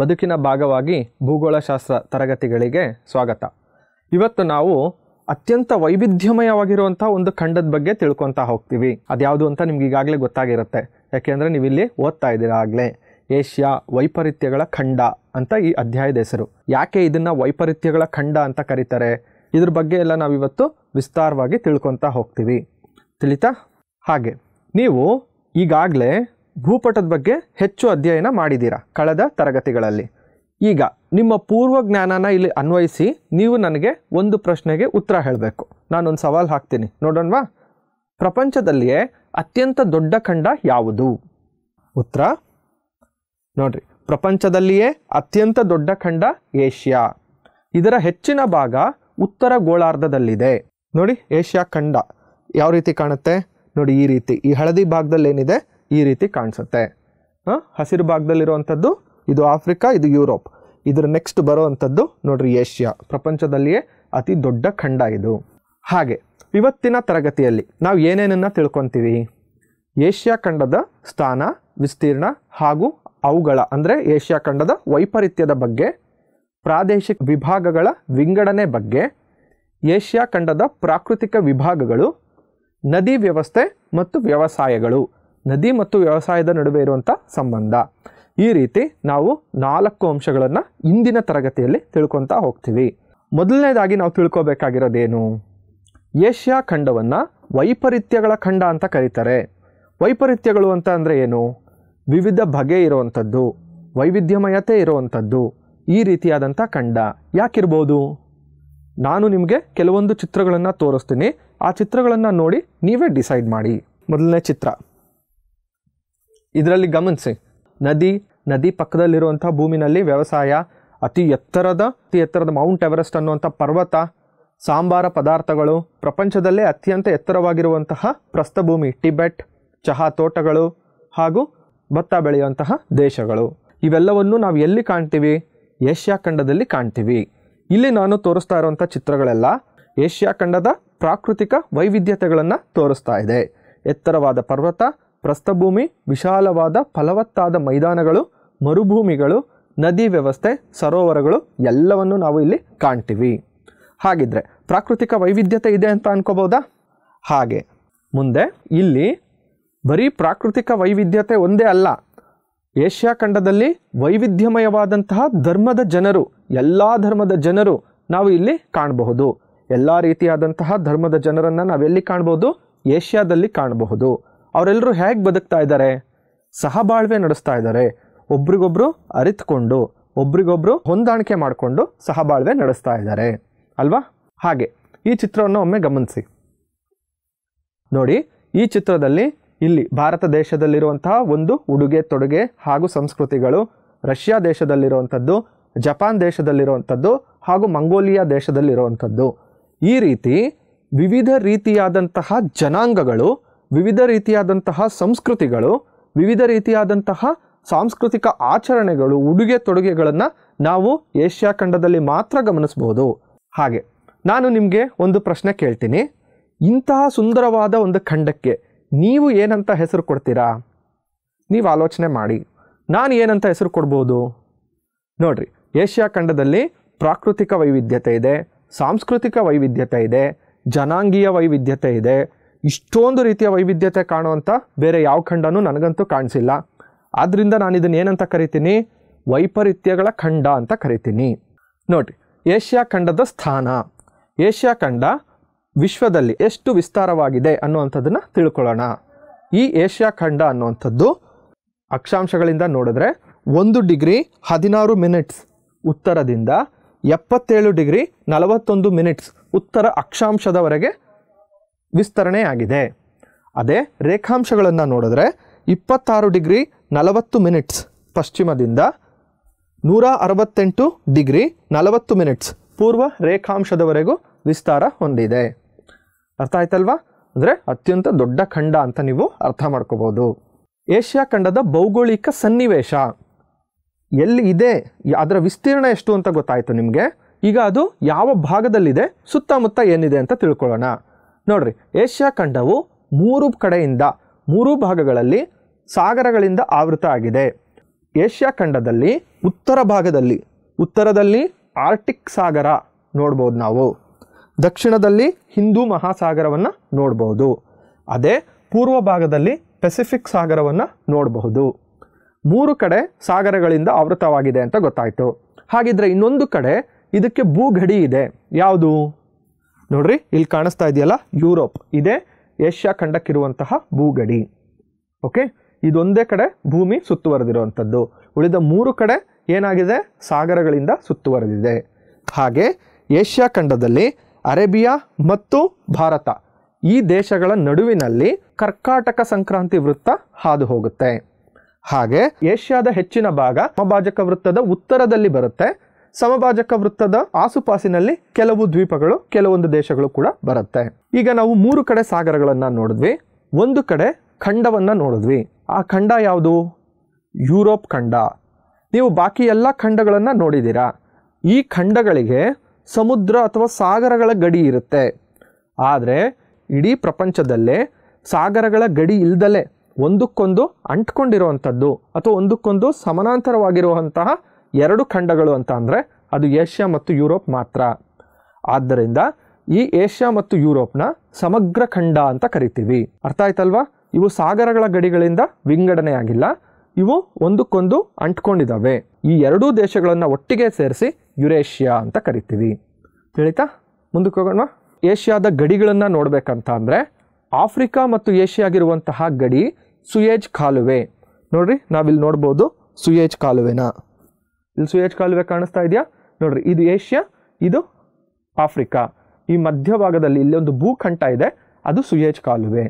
ಬದುಕಿನ ಭಾಗವಾಗಿ ಭೂಗೋಳಶಾಸ್ತ್ರ ತರಗತಿಗಳಿಗೆ ಸ್ವಾಗತ ಇವತ್ತು ನಾವು ಅತ್ಯಂತ ವೈವಿಧ್ಯಮಯವಾಗಿರುವಂಥ ಒಂದು ಖಂಡದ ಬಗ್ಗೆ ತಿಳ್ಕೊತಾ ಹೋಗ್ತೀವಿ ಅದ್ಯಾವುದು ಅಂತ ನಿಮ್ಗೆ ಈಗಾಗಲೇ ಗೊತ್ತಾಗಿರುತ್ತೆ ಯಾಕೆಂದರೆ ನೀವಿಲ್ಲಿ ಓದ್ತಾ ಇದ್ದೀರಾ ಆಗಲೇ ಏಷ್ಯಾ ವೈಪರೀತ್ಯಗಳ ಖಂಡ ಅಂತ ಈ ಅಧ್ಯಾಯದ ಹೆಸರು ಯಾಕೆ ಇದನ್ನು ವೈಪರೀತ್ಯಗಳ ಖಂಡ ಅಂತ ಕರೀತಾರೆ ಇದ್ರ ಬಗ್ಗೆ ಎಲ್ಲ ನಾವಿವತ್ತು ವಿಸ್ತಾರವಾಗಿ ತಿಳ್ಕೊತಾ ಹೋಗ್ತೀವಿ ತಿಳಿತಾ ಹಾಗೆ ನೀವು ಈಗಾಗಲೇ ಭೂಪಟದ ಬಗ್ಗೆ ಹೆಚ್ಚು ಅಧ್ಯಯನ ಮಾಡಿದ್ದೀರಾ ಕಳೆದ ತರಗತಿಗಳಲ್ಲಿ ಈಗ ನಿಮ್ಮ ಪೂರ್ವ ಜ್ಞಾನನ ಇಲ್ಲಿ ಅನ್ವಯಿಸಿ ನೀವು ನನಗೆ ಒಂದು ಪ್ರಶ್ನೆಗೆ ಉತ್ತರ ಹೇಳಬೇಕು ನಾನೊಂದು ಸವಾಲು ಹಾಕ್ತೀನಿ ನೋಡೋಣವಾ ಪ್ರಪಂಚದಲ್ಲಿಯೇ ಅತ್ಯಂತ ದೊಡ್ಡ ಖಂಡ ಯಾವುದು ಉತ್ತರ ನೋಡ್ರಿ ಪ್ರಪಂಚದಲ್ಲಿಯೇ ಅತ್ಯಂತ ದೊಡ್ಡ ಖಂಡ ಏಷ್ಯಾ ಇದರ ಹೆಚ್ಚಿನ ಭಾಗ ಉತ್ತರ ಗೋಳಾರ್ಧದಲ್ಲಿದೆ ನೋಡಿ ಏಷ್ಯಾ ಖಂಡ ಯಾವ ರೀತಿ ಕಾಣುತ್ತೆ ನೋಡಿ ಈ ರೀತಿ ಈ ಹಳದಿ ಭಾಗದಲ್ಲಿ ಏನಿದೆ ಈ ರೀತಿ ಕಾಣಿಸುತ್ತೆ ಹಸಿರು ಭಾಗದಲ್ಲಿರುವಂಥದ್ದು ಇದು ಆಫ್ರಿಕಾ ಇದು ಯುರೋಪ್ ಇದರ ನೆಕ್ಸ್ಟ್ ಬರೋವಂಥದ್ದು ನೋಡ್ರಿ ಏಷ್ಯಾ ಪ್ರಪಂಚದಲ್ಲಿಯೇ ಅತಿ ದೊಡ್ಡ ಖಂಡ ಇದು ಹಾಗೆ ಇವತ್ತಿನ ತರಗತಿಯಲ್ಲಿ ನಾವು ಏನೇನನ್ನು ತಿಳ್ಕೊತೀವಿ ಏಷ್ಯಾ ಖಂಡದ ಸ್ಥಾನ ವಿಸ್ತೀರ್ಣ ಹಾಗೂ ಅವುಗಳ ಅಂದರೆ ಏಷ್ಯಾ ಖಂಡದ ವೈಪರೀತ್ಯದ ಬಗ್ಗೆ ಪ್ರಾದೇಶಿಕ ವಿಭಾಗಗಳ ವಿಂಗಡಣೆ ಬಗ್ಗೆ ಏಷ್ಯಾ ಖಂಡದ ಪ್ರಾಕೃತಿಕ ವಿಭಾಗಗಳು ನದಿ ವ್ಯವಸ್ಥೆ ಮತ್ತು ವ್ಯವಸಾಯಗಳು ನದಿ ಮತ್ತು ವ್ಯವಸಾಯದ ನಡುವೆ ಇರುವಂಥ ಸಂಬಂಧ ಈ ರೀತಿ ನಾವು ನಾಲ್ಕು ಅಂಶಗಳನ್ನು ಇಂದಿನ ತರಗತಿಯಲ್ಲಿ ತಿಳ್ಕೊತಾ ಹೋಗ್ತೀವಿ ಮೊದಲನೇದಾಗಿ ನಾವು ತಿಳ್ಕೊಬೇಕಾಗಿರೋದೇನು ಏಷ್ಯಾ ಖಂಡವನ್ನು ವೈಪರೀತ್ಯಗಳ ಖಂಡ ಅಂತ ಕರೀತಾರೆ ವೈಪರೀತ್ಯಗಳು ಅಂತ ಅಂದರೆ ಏನು ವಿವಿಧ ಬಗೆ ಇರುವಂಥದ್ದು ವೈವಿಧ್ಯಮಯತೆ ಇರುವಂಥದ್ದು ಈ ರೀತಿಯಾದಂಥ ಖಂಡ ಯಾಕಿರ್ಬೋದು ನಾನು ನಿಮಗೆ ಕೆಲವೊಂದು ಚಿತ್ರಗಳನ್ನು ತೋರಿಸ್ತೀನಿ ಆ ಚಿತ್ರಗಳನ್ನು ನೋಡಿ ನೀವೇ ಡಿಸೈಡ್ ಮಾಡಿ ಮೊದಲನೇ ಚಿತ್ರ ಇದರಲ್ಲಿ ಗಮನಿಸಿ ನದಿ ನದಿ ಪಕ್ಕದಲ್ಲಿರುವಂಥ ಭೂಮಿನಲ್ಲಿ ವ್ಯವಸಾಯ ಅತಿ ಎತ್ತರದ ಅತಿ ಎತ್ತರದ ಮೌಂಟ್ ಎವರೆಸ್ಟ್ ಅನ್ನುವಂಥ ಪರ್ವತ ಸಾಂಬಾರ ಪದಾರ್ಥಗಳು ಪ್ರಪಂಚದಲ್ಲೇ ಅತ್ಯಂತ ಎತ್ತರವಾಗಿರುವಂತಹ ಪ್ರಸ್ಥಭೂಮಿ ಟಿಬೆಟ್ ಚಹಾ ತೋಟಗಳು ಹಾಗೂ ಭತ್ತ ಬೆಳೆಯುವಂತಹ ದೇಶಗಳು ಇವೆಲ್ಲವನ್ನು ನಾವು ಎಲ್ಲಿ ಕಾಣ್ತೀವಿ ಏಷ್ಯಾ ಖಂಡದಲ್ಲಿ ಕಾಣ್ತೀವಿ ಇಲ್ಲಿ ನಾನು ತೋರಿಸ್ತಾ ಇರುವಂಥ ಚಿತ್ರಗಳೆಲ್ಲ ಏಷ್ಯಾ ಖಂಡದ ಪ್ರಾಕೃತಿಕ ವೈವಿಧ್ಯತೆಗಳನ್ನು ತೋರಿಸ್ತಾ ಇದೆ ಎತ್ತರವಾದ ಪರ್ವತ ಪ್ರಸ್ಥಭೂಮಿ ವಿಶಾಲವಾದ ಫಲವತ್ತಾದ ಮೈದಾನಗಳು ಮರುಭೂಮಿಗಳು ನದಿ ವ್ಯವಸ್ಥೆ ಸರೋವರಗಳು ಎಲ್ಲವನ್ನು ನಾವು ಇಲ್ಲಿ ಕಾಣ್ತೀವಿ ಹಾಗಿದ್ರೆ ಪ್ರಾಕೃತಿಕ ವೈವಿಧ್ಯತೆ ಇದೆ ಅಂತ ಅನ್ಕೋಬೋದಾ ಹಾಗೆ ಮುಂದೆ ಇಲ್ಲಿ ಬರೀ ಪ್ರಾಕೃತಿಕ ವೈವಿಧ್ಯತೆ ಒಂದೇ ಅಲ್ಲ ಏಷ್ಯಾ ಖಂಡದಲ್ಲಿ ವೈವಿಧ್ಯಮಯವಾದಂತಹ ಧರ್ಮದ ಜನರು ಎಲ್ಲ ಧರ್ಮದ ಜನರು ನಾವು ಇಲ್ಲಿ ಕಾಣಬಹುದು ಎಲ್ಲ ರೀತಿಯಾದಂತಹ ಧರ್ಮದ ಜನರನ್ನು ನಾವೆಲ್ಲಿ ಕಾಣ್ಬೋದು ಏಷ್ಯಾದಲ್ಲಿ ಕಾಣಬಹುದು ಅವರೆಲ್ಲರೂ ಹೇಗೆ ಬದುಕ್ತಾ ಇದ್ದಾರೆ ಸಹಬಾಳ್ವೆ ನಡೆಸ್ತಾ ಇದ್ದಾರೆ ಒಬ್ರಿಗೊಬ್ರು ಅರಿತ್ಕೊಂಡು ಒಬ್ರಿಗೊಬ್ರು ಹೊಂದಾಣಿಕೆ ಮಾಡಿಕೊಂಡು ಸಹಬಾಳ್ವೆ ನಡೆಸ್ತಾ ಇದ್ದಾರೆ ಅಲ್ವಾ ಹಾಗೆ ಈ ಚಿತ್ರವನ್ನು ಒಮ್ಮೆ ಗಮನಿಸಿ ನೋಡಿ ಈ ಚಿತ್ರದಲ್ಲಿ ಇಲ್ಲಿ ಭಾರತ ದೇಶದಲ್ಲಿರುವಂತಹ ಒಂದು ಉಡುಗೆ ತೊಡುಗೆ ಹಾಗೂ ಸಂಸ್ಕೃತಿಗಳು ರಷ್ಯಾ ದೇಶದಲ್ಲಿರುವಂಥದ್ದು ಜಪಾನ್ ದೇಶದಲ್ಲಿರುವಂಥದ್ದು ಹಾಗೂ ಮಂಗೋಲಿಯಾ ದೇಶದಲ್ಲಿರುವಂಥದ್ದು ಈ ರೀತಿ ವಿವಿಧ ರೀತಿಯಾದಂತಹ ಜನಾಂಗಗಳು ವಿವಿಧ ರೀತಿಯಾದಂತಹ ಸಂಸ್ಕೃತಿಗಳು ವಿವಿಧ ರೀತಿಯಾದಂತಹ ಸಾಂಸ್ಕೃತಿಕ ಆಚರಣೆಗಳು ಉಡುಗೆ ತೊಡುಗೆಗಳನ್ನು ನಾವು ಏಷ್ಯಾ ಖಂಡದಲ್ಲಿ ಮಾತ್ರ ಗಮನಿಸ್ಬೋದು ಹಾಗೆ ನಾನು ನಿಮಗೆ ಒಂದು ಪ್ರಶ್ನೆ ಕೇಳ್ತೀನಿ ಇಂತಹ ಸುಂದರವಾದ ಒಂದು ಖಂಡಕ್ಕೆ ನೀವು ಏನಂತ ಹೆಸರು ಕೊಡ್ತೀರಾ ನೀವು ಆಲೋಚನೆ ಮಾಡಿ ನಾನು ಏನಂತ ಹೆಸರು ಕೊಡ್ಬೋದು ನೋಡಿರಿ ಏಷ್ಯಾ ಖಂಡದಲ್ಲಿ ಪ್ರಾಕೃತಿಕ ವೈವಿಧ್ಯತೆ ಇದೆ ಸಾಂಸ್ಕೃತಿಕ ವೈವಿಧ್ಯತೆ ಇದೆ ಜನಾಂಗೀಯ ವೈವಿಧ್ಯತೆ ಇದೆ ಇಷ್ಟೊಂದು ರೀತಿಯ ವೈವಿಧ್ಯತೆ ಕಾಣುವಂಥ ಬೇರೆ ಯಾವ ಖಂಡನೂ ನನಗಂತೂ ಕಾಣಿಸಿಲ್ಲ ಆದ್ದರಿಂದ ನಾನು ಇದನ್ನು ಏನಂತ ಕರಿತೀನಿ ವೈಪರೀತ್ಯಗಳ ಖಂಡ ಅಂತ ಕರಿತೀನಿ ನೋಡಿ ಏಷ್ಯಾ ಖಂಡದ ಸ್ಥಾನ ಏಷ್ಯಾ ಖಂಡ ವಿಶ್ವದಲ್ಲಿ ಎಷ್ಟು ವಿಸ್ತಾರವಾಗಿದೆ ಅನ್ನುವಂಥದ್ದನ್ನು ತಿಳ್ಕೊಳ್ಳೋಣ ಈ ಏಷ್ಯಾ ಖಂಡ ಅನ್ನುವಂಥದ್ದು ಅಕ್ಷಾಂಶಗಳಿಂದ ನೋಡಿದ್ರೆ ಒಂದು ಡಿಗ್ರಿ ಹದಿನಾರು ಮಿನಿಟ್ಸ್ ಉತ್ತರದಿಂದ ಎಪ್ಪತ್ತೇಳು ಡಿಗ್ರಿ ನಲವತ್ತೊಂದು ಮಿನಿಟ್ಸ್ ಉತ್ತರ ಅಕ್ಷಾಂಶದವರೆಗೆ ವಿಸ್ತರಣೆಯಾಗಿದೆ ಅದೇ ರೇಖಾಂಶಗಳನ್ನು ನೋಡಿದ್ರೆ ಇಪ್ಪತ್ತಾರು ಡಿಗ್ರಿ ನಲವತ್ತು ಮಿನಿಟ್ಸ್ ಪಶ್ಚಿಮದಿಂದ ನೂರ ಅರವತ್ತೆಂಟು ಡಿಗ್ರಿ ನಲವತ್ತು ಮಿನಿಟ್ಸ್ ಪೂರ್ವ ರೇಖಾಂಶದವರೆಗೂ ವಿಸ್ತಾರ ಹೊಂದಿದೆ ಅರ್ಥ ಆಯ್ತಲ್ವಾ ಅಂದರೆ ಅತ್ಯಂತ ದೊಡ್ಡ ಖಂಡ ಅಂತ ನೀವು ಅರ್ಥ ಮಾಡ್ಕೋಬೋದು ಏಷ್ಯಾ ಖಂಡದ ಭೌಗೋಳಿಕ ಸನ್ನಿವೇಶ ಎಲ್ಲಿ ಇದೆ ಅದರ ವಿಸ್ತೀರ್ಣ ಎಷ್ಟು ಅಂತ ಗೊತ್ತಾಯಿತು ನಿಮಗೆ ಈಗ ಅದು ಯಾವ ಭಾಗದಲ್ಲಿದೆ ಸುತ್ತಮುತ್ತ ಏನಿದೆ ಅಂತ ತಿಳ್ಕೊಳ್ಳೋಣ ನೋಡ್ರಿ ಏಷ್ಯಾ ಖಂಡವು ಮೂರು ಕಡೆಯಿಂದ ಮೂರು ಭಾಗಗಳಲ್ಲಿ ಸಾಗರಗಳಿಂದ ಆವೃತ ಆಗಿದೆ ಏಷ್ಯಾ ಖಂಡದಲ್ಲಿ ಉತ್ತರ ಭಾಗದಲ್ಲಿ ಉತ್ತರದಲ್ಲಿ ಆರ್ಟಿಕ್ ಸಾಗರ ನೋಡ್ಬೋದು ನಾವು ದಕ್ಷಿಣದಲ್ಲಿ ಹಿಂದೂ ಮಹಾಸಾಗರವನ್ನು ನೋಡ್ಬೋದು ಅದೇ ಪೂರ್ವ ಭಾಗದಲ್ಲಿ ಪೆಸಿಫಿಕ್ ಸಾಗರವನ್ನು ನೋಡಬಹುದು ಮೂರು ಕಡೆ ಸಾಗರಗಳಿಂದ ಆವೃತವಾಗಿದೆ ಅಂತ ಗೊತ್ತಾಯಿತು ಹಾಗಿದ್ರೆ ಇನ್ನೊಂದು ಕಡೆ ಇದಕ್ಕೆ ಭೂಗಡಿ ಇದೆ ಯಾವುದು ನೋಡ್ರಿ ಇಲ್ಲಿ ಕಾಣಿಸ್ತಾ ಇದೆಯಲ್ಲ ಯುರೋಪ್ ಇದೇ ಏಷ್ಯಾ ಖಂಡಕ್ಕಿರುವಂತಹ ಭೂಗಡಿ ಓಕೆ ಇದೊಂದೇ ಕಡೆ ಭೂಮಿ ಸುತ್ತುವರೆದಿರುವಂಥದ್ದು ಉಳಿದ ಮೂರು ಕಡೆ ಏನಾಗಿದೆ ಸಾಗರಗಳಿಂದ ಸುತ್ತುವರೆದಿದೆ ಹಾಗೆ ಏಷ್ಯಾ ಖಂಡದಲ್ಲಿ ಅರೇಬಿಯಾ ಮತ್ತು ಭಾರತ ಈ ದೇಶಗಳ ನಡುವಿನಲ್ಲಿ ಕರ್ಕಾಟಕ ಸಂಕ್ರಾಂತಿ ವೃತ್ತ ಹಾದು ಹೋಗುತ್ತೆ ಹಾಗೆ ಏಷ್ಯಾದ ಹೆಚ್ಚಿನ ಭಾಗ ಮಹಾಜಕ ವೃತ್ತದ ಉತ್ತರದಲ್ಲಿ ಬರುತ್ತೆ ಸಮಭಾಜಕ ವೃತ್ತದ ಆಸುಪಾಸಿನಲ್ಲಿ ಕೆಲವು ದ್ವೀಪಗಳು ಕೆಲವೊಂದು ದೇಶಗಳು ಕೂಡ ಬರುತ್ತೆ ಈಗ ನಾವು ಮೂರು ಕಡೆ ಸಾಗರಗಳನ್ನು ನೋಡಿದ್ವಿ ಒಂದು ಕಡೆ ಖಂಡವನ್ನ ನೋಡಿದ್ವಿ ಆ ಖಂಡ ಯಾವುದು ಯುರೋಪ್ ಖಂಡ ನೀವು ಬಾಕಿ ಎಲ್ಲ ಖಂಡಗಳನ್ನು ನೋಡಿದ್ದೀರಾ ಈ ಖಂಡಗಳಿಗೆ ಸಮುದ್ರ ಅಥವಾ ಸಾಗರಗಳ ಗಡಿ ಇರುತ್ತೆ ಆದರೆ ಇಡೀ ಪ್ರಪಂಚದಲ್ಲೇ ಸಾಗರಗಳ ಗಡಿ ಇಲ್ದಲೇ ಒಂದಕ್ಕೊಂದು ಅಂಟ್ಕೊಂಡಿರುವಂಥದ್ದು ಅಥವಾ ಒಂದಕ್ಕೊಂದು ಸಮಾನಾಂತರವಾಗಿರುವಂತಹ ಎರಡು ಖಂಡಗಳು ಅಂತ ಅಂದರೆ ಅದು ಏಷ್ಯಾ ಮತ್ತು ಯುರೋಪ್ ಮಾತ್ರ ಆದ್ದರಿಂದ ಈ ಏಷ್ಯಾ ಮತ್ತು ಯುರೋಪ್ನ ಸಮಗ್ರ ಖಂಡ ಅಂತ ಕರಿತೀವಿ ಅರ್ಥ ಆಯ್ತಲ್ವಾ ಇವು ಸಾಗರಗಳ ಗಡಿಗಳಿಂದ ಆಗಿಲ್ಲ ಇವು ಒಂದಕ್ಕೊಂದು ಅಂಟ್ಕೊಂಡಿದ್ದಾವೆ ಈ ಎರಡೂ ದೇಶಗಳನ್ನು ಒಟ್ಟಿಗೆ ಸೇರಿಸಿ ಯುರೇಷ್ಯಾ ಅಂತ ಕರಿತೀವಿ ತಿಳಿತಾ ಮುಂದಕ್ಕೆ ಹೋಗೋಣ ಏಷ್ಯಾದ ಗಡಿಗಳನ್ನು ನೋಡಬೇಕಂತ ಅಂದರೆ ಆಫ್ರಿಕಾ ಮತ್ತು ಏಷ್ಯಾಗಿರುವಂತಹ ಗಡಿ ಸುಯೇಜ್ ಕಾಲುವೆ ನೋಡ್ರಿ ನಾವಿಲ್ಲಿ ನೋಡ್ಬೋದು ಸುಯೇಜ್ ಕಾಲುವೆನ ಇಲ್ಲಿ ಸುಯೇಜ್ ಕಾಲುವೆ ಕಾಣಿಸ್ತಾ ಇದೆಯಾ ನೋಡ್ರಿ ಇದು ಏಷ್ಯಾ ಇದು ಆಫ್ರಿಕಾ ಈ ಮಧ್ಯಭಾಗದಲ್ಲಿ ಇಲ್ಲೊಂದು ಭೂಖಂಡ ಇದೆ ಅದು ಸುಯೇಜ್ ಕಾಲುವೆ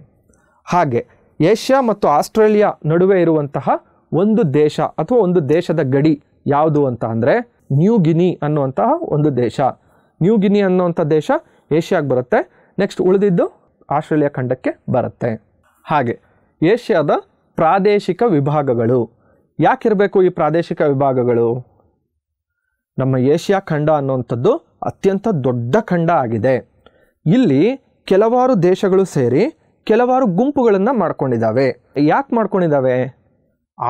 ಹಾಗೆ ಏಷ್ಯಾ ಮತ್ತು ಆಸ್ಟ್ರೇಲಿಯಾ ನಡುವೆ ಇರುವಂತಹ ಒಂದು ದೇಶ ಅಥವಾ ಒಂದು ದೇಶದ ಗಡಿ ಯಾವುದು ಅಂತ ಅಂದರೆ ನ್ಯೂ ಗಿನಿ ಅನ್ನುವಂತಹ ಒಂದು ದೇಶ ನ್ಯೂ ಗಿನಿ ಅನ್ನುವಂಥ ದೇಶ ಏಷ್ಯಾಗೆ ಬರುತ್ತೆ ನೆಕ್ಸ್ಟ್ ಉಳಿದಿದ್ದು ಆಸ್ಟ್ರೇಲಿಯಾ ಖಂಡಕ್ಕೆ ಬರುತ್ತೆ ಹಾಗೆ ಏಷ್ಯಾದ ಪ್ರಾದೇಶಿಕ ವಿಭಾಗಗಳು ಯಾಕಿರಬೇಕು ಈ ಪ್ರಾದೇಶಿಕ ವಿಭಾಗಗಳು ನಮ್ಮ ಏಷ್ಯಾ ಖಂಡ ಅನ್ನುವಂಥದ್ದು ಅತ್ಯಂತ ದೊಡ್ಡ ಖಂಡ ಆಗಿದೆ ಇಲ್ಲಿ ಕೆಲವಾರು ದೇಶಗಳು ಸೇರಿ ಕೆಲವಾರು ಗುಂಪುಗಳನ್ನು ಮಾಡ್ಕೊಂಡಿದ್ದಾವೆ ಯಾಕೆ ಮಾಡ್ಕೊಂಡಿದ್ದಾವೆ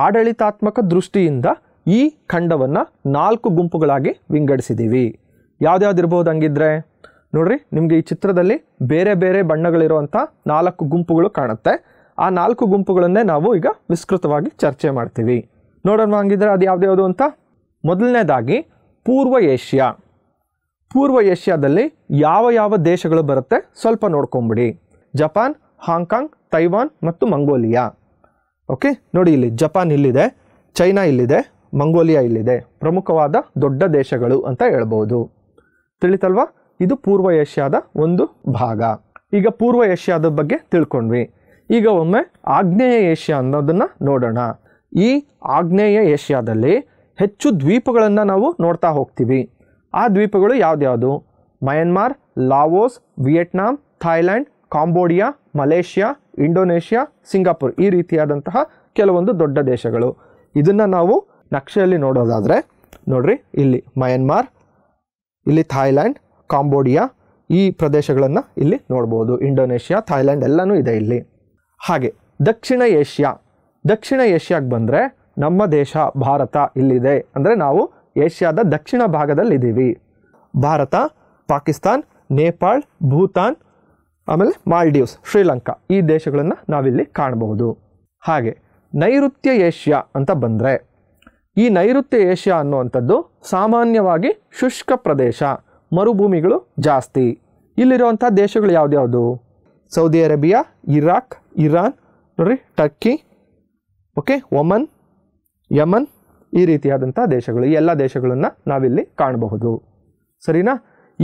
ಆಡಳಿತಾತ್ಮಕ ದೃಷ್ಟಿಯಿಂದ ಈ ಖಂಡವನ್ನು ನಾಲ್ಕು ಗುಂಪುಗಳಾಗಿ ವಿಂಗಡಿಸಿದ್ದೀವಿ ಯಾವ್ದಾವ್ದಿರ್ಬೋದು ಹಂಗಿದ್ರೆ ನೋಡ್ರಿ ನಿಮಗೆ ಈ ಚಿತ್ರದಲ್ಲಿ ಬೇರೆ ಬೇರೆ ಬಣ್ಣಗಳಿರುವಂಥ ನಾಲ್ಕು ಗುಂಪುಗಳು ಕಾಣುತ್ತೆ ಆ ನಾಲ್ಕು ಗುಂಪುಗಳನ್ನೇ ನಾವು ಈಗ ವಿಸ್ತೃತವಾಗಿ ಚರ್ಚೆ ಮಾಡ್ತೀವಿ ನೋಡೋಣ ಹಂಗಿದ್ರೆ ಅದು ಯಾವ್ದು ಅಂತ ಮೊದಲನೇದಾಗಿ ಪೂರ್ವ ಏಷ್ಯಾ ಪೂರ್ವ ಏಷ್ಯಾದಲ್ಲಿ ಯಾವ ಯಾವ ದೇಶಗಳು ಬರುತ್ತೆ ಸ್ವಲ್ಪ ನೋಡ್ಕೊಂಬಿಡಿ ಜಪಾನ್ ಹಾಂಗ್ಕಾಂಗ್ ತೈವಾನ್ ಮತ್ತು ಮಂಗೋಲಿಯಾ ಓಕೆ ನೋಡಿ ಇಲ್ಲಿ ಜಪಾನ್ ಇಲ್ಲಿದೆ ಚೈನಾ ಇಲ್ಲಿದೆ ಮಂಗೋಲಿಯಾ ಇಲ್ಲಿದೆ ಪ್ರಮುಖವಾದ ದೊಡ್ಡ ದೇಶಗಳು ಅಂತ ಹೇಳ್ಬೋದು ತಿಳಿತಲ್ವಾ ಇದು ಪೂರ್ವ ಏಷ್ಯಾದ ಒಂದು ಭಾಗ ಈಗ ಪೂರ್ವ ಏಷ್ಯಾದ ಬಗ್ಗೆ ತಿಳ್ಕೊಂಡ್ವಿ ಈಗ ಒಮ್ಮೆ ಆಗ್ನೇಯ ಏಷ್ಯಾ ಅನ್ನೋದನ್ನು ನೋಡೋಣ ಈ ಆಗ್ನೇಯ ಏಷ್ಯಾದಲ್ಲಿ ಹೆಚ್ಚು ದ್ವೀಪಗಳನ್ನು ನಾವು ನೋಡ್ತಾ ಹೋಗ್ತೀವಿ ಆ ದ್ವೀಪಗಳು ಯಾವ್ದ್ಯಾವುದು Myanmar Laos Vietnam Thailand Cambodia Malaysia Indonesia Singapore ಈ ರೀತಿಯಾದಂತಹ ಕೆಲವೊಂದು ದೊಡ್ಡ ದೇಶಗಳು ಇದನ್ನು ನಾವು ನಕ್ಷೆಯಲ್ಲಿ ನೋಡೋದಾದರೆ ನೋಡ್ರಿ ಇಲ್ಲಿ ಮಯನ್ಮಾರ್ ಇಲ್ಲಿ ಥಾಯ್ಲ್ಯಾಂಡ್ ಕಾಂಬೋಡಿಯಾ ಈ ಪ್ರದೇಶಗಳನ್ನು ಇಲ್ಲಿ ನೋಡ್ಬೋದು ಇಂಡೋನೇಷ್ಯಾ ಥಾಯ್ಲ್ಯಾಂಡ್ ಎಲ್ಲನೂ ಇದೆ ಇಲ್ಲಿ ಹಾಗೆ ದಕ್ಷಿಣ ಏಷ್ಯಾ ದಕ್ಷಿಣ ಏಷ್ಯಾಗೆ ಬಂದರೆ ನಮ್ಮ ದೇಶ ಭಾರತ ಇಲ್ಲಿದೆ ಅಂದರೆ ನಾವು ಏಷ್ಯಾದ ದಕ್ಷಿಣ ಭಾಗದಲ್ಲಿದ್ದೀವಿ ಭಾರತ ಪಾಕಿಸ್ತಾನ್ ನೇಪಾಳ್ ಭೂತಾನ್ ಆಮೇಲೆ ಮಾಲ್ಡೀವ್ಸ್ ಶ್ರೀಲಂಕಾ ಈ ದೇಶಗಳನ್ನು ನಾವಿಲ್ಲಿ ಕಾಣಬಹುದು ಹಾಗೆ ನೈಋತ್ಯ ಏಷ್ಯಾ ಅಂತ ಬಂದರೆ ಈ ನೈಋತ್ಯ ಏಷ್ಯಾ ಅನ್ನುವಂಥದ್ದು ಸಾಮಾನ್ಯವಾಗಿ ಶುಷ್ಕ ಪ್ರದೇಶ ಮರುಭೂಮಿಗಳು ಜಾಸ್ತಿ ಇಲ್ಲಿರುವಂಥ ದೇಶಗಳು ಯಾವುದ್ಯಾವುದು ಸೌದಿ ಅರೇಬಿಯಾ ಇರಾಕ್ ಇರಾನ್ ನೋಡ್ರಿ ಟರ್ಕಿ ಓಕೆ ಒಮನ್ ಯಮನ್ ಈ ರೀತಿಯಾದಂಥ ದೇಶಗಳು ಈ ಎಲ್ಲ ದೇಶಗಳನ್ನು ನಾವಿಲ್ಲಿ ಕಾಣಬಹುದು ಸರಿನಾ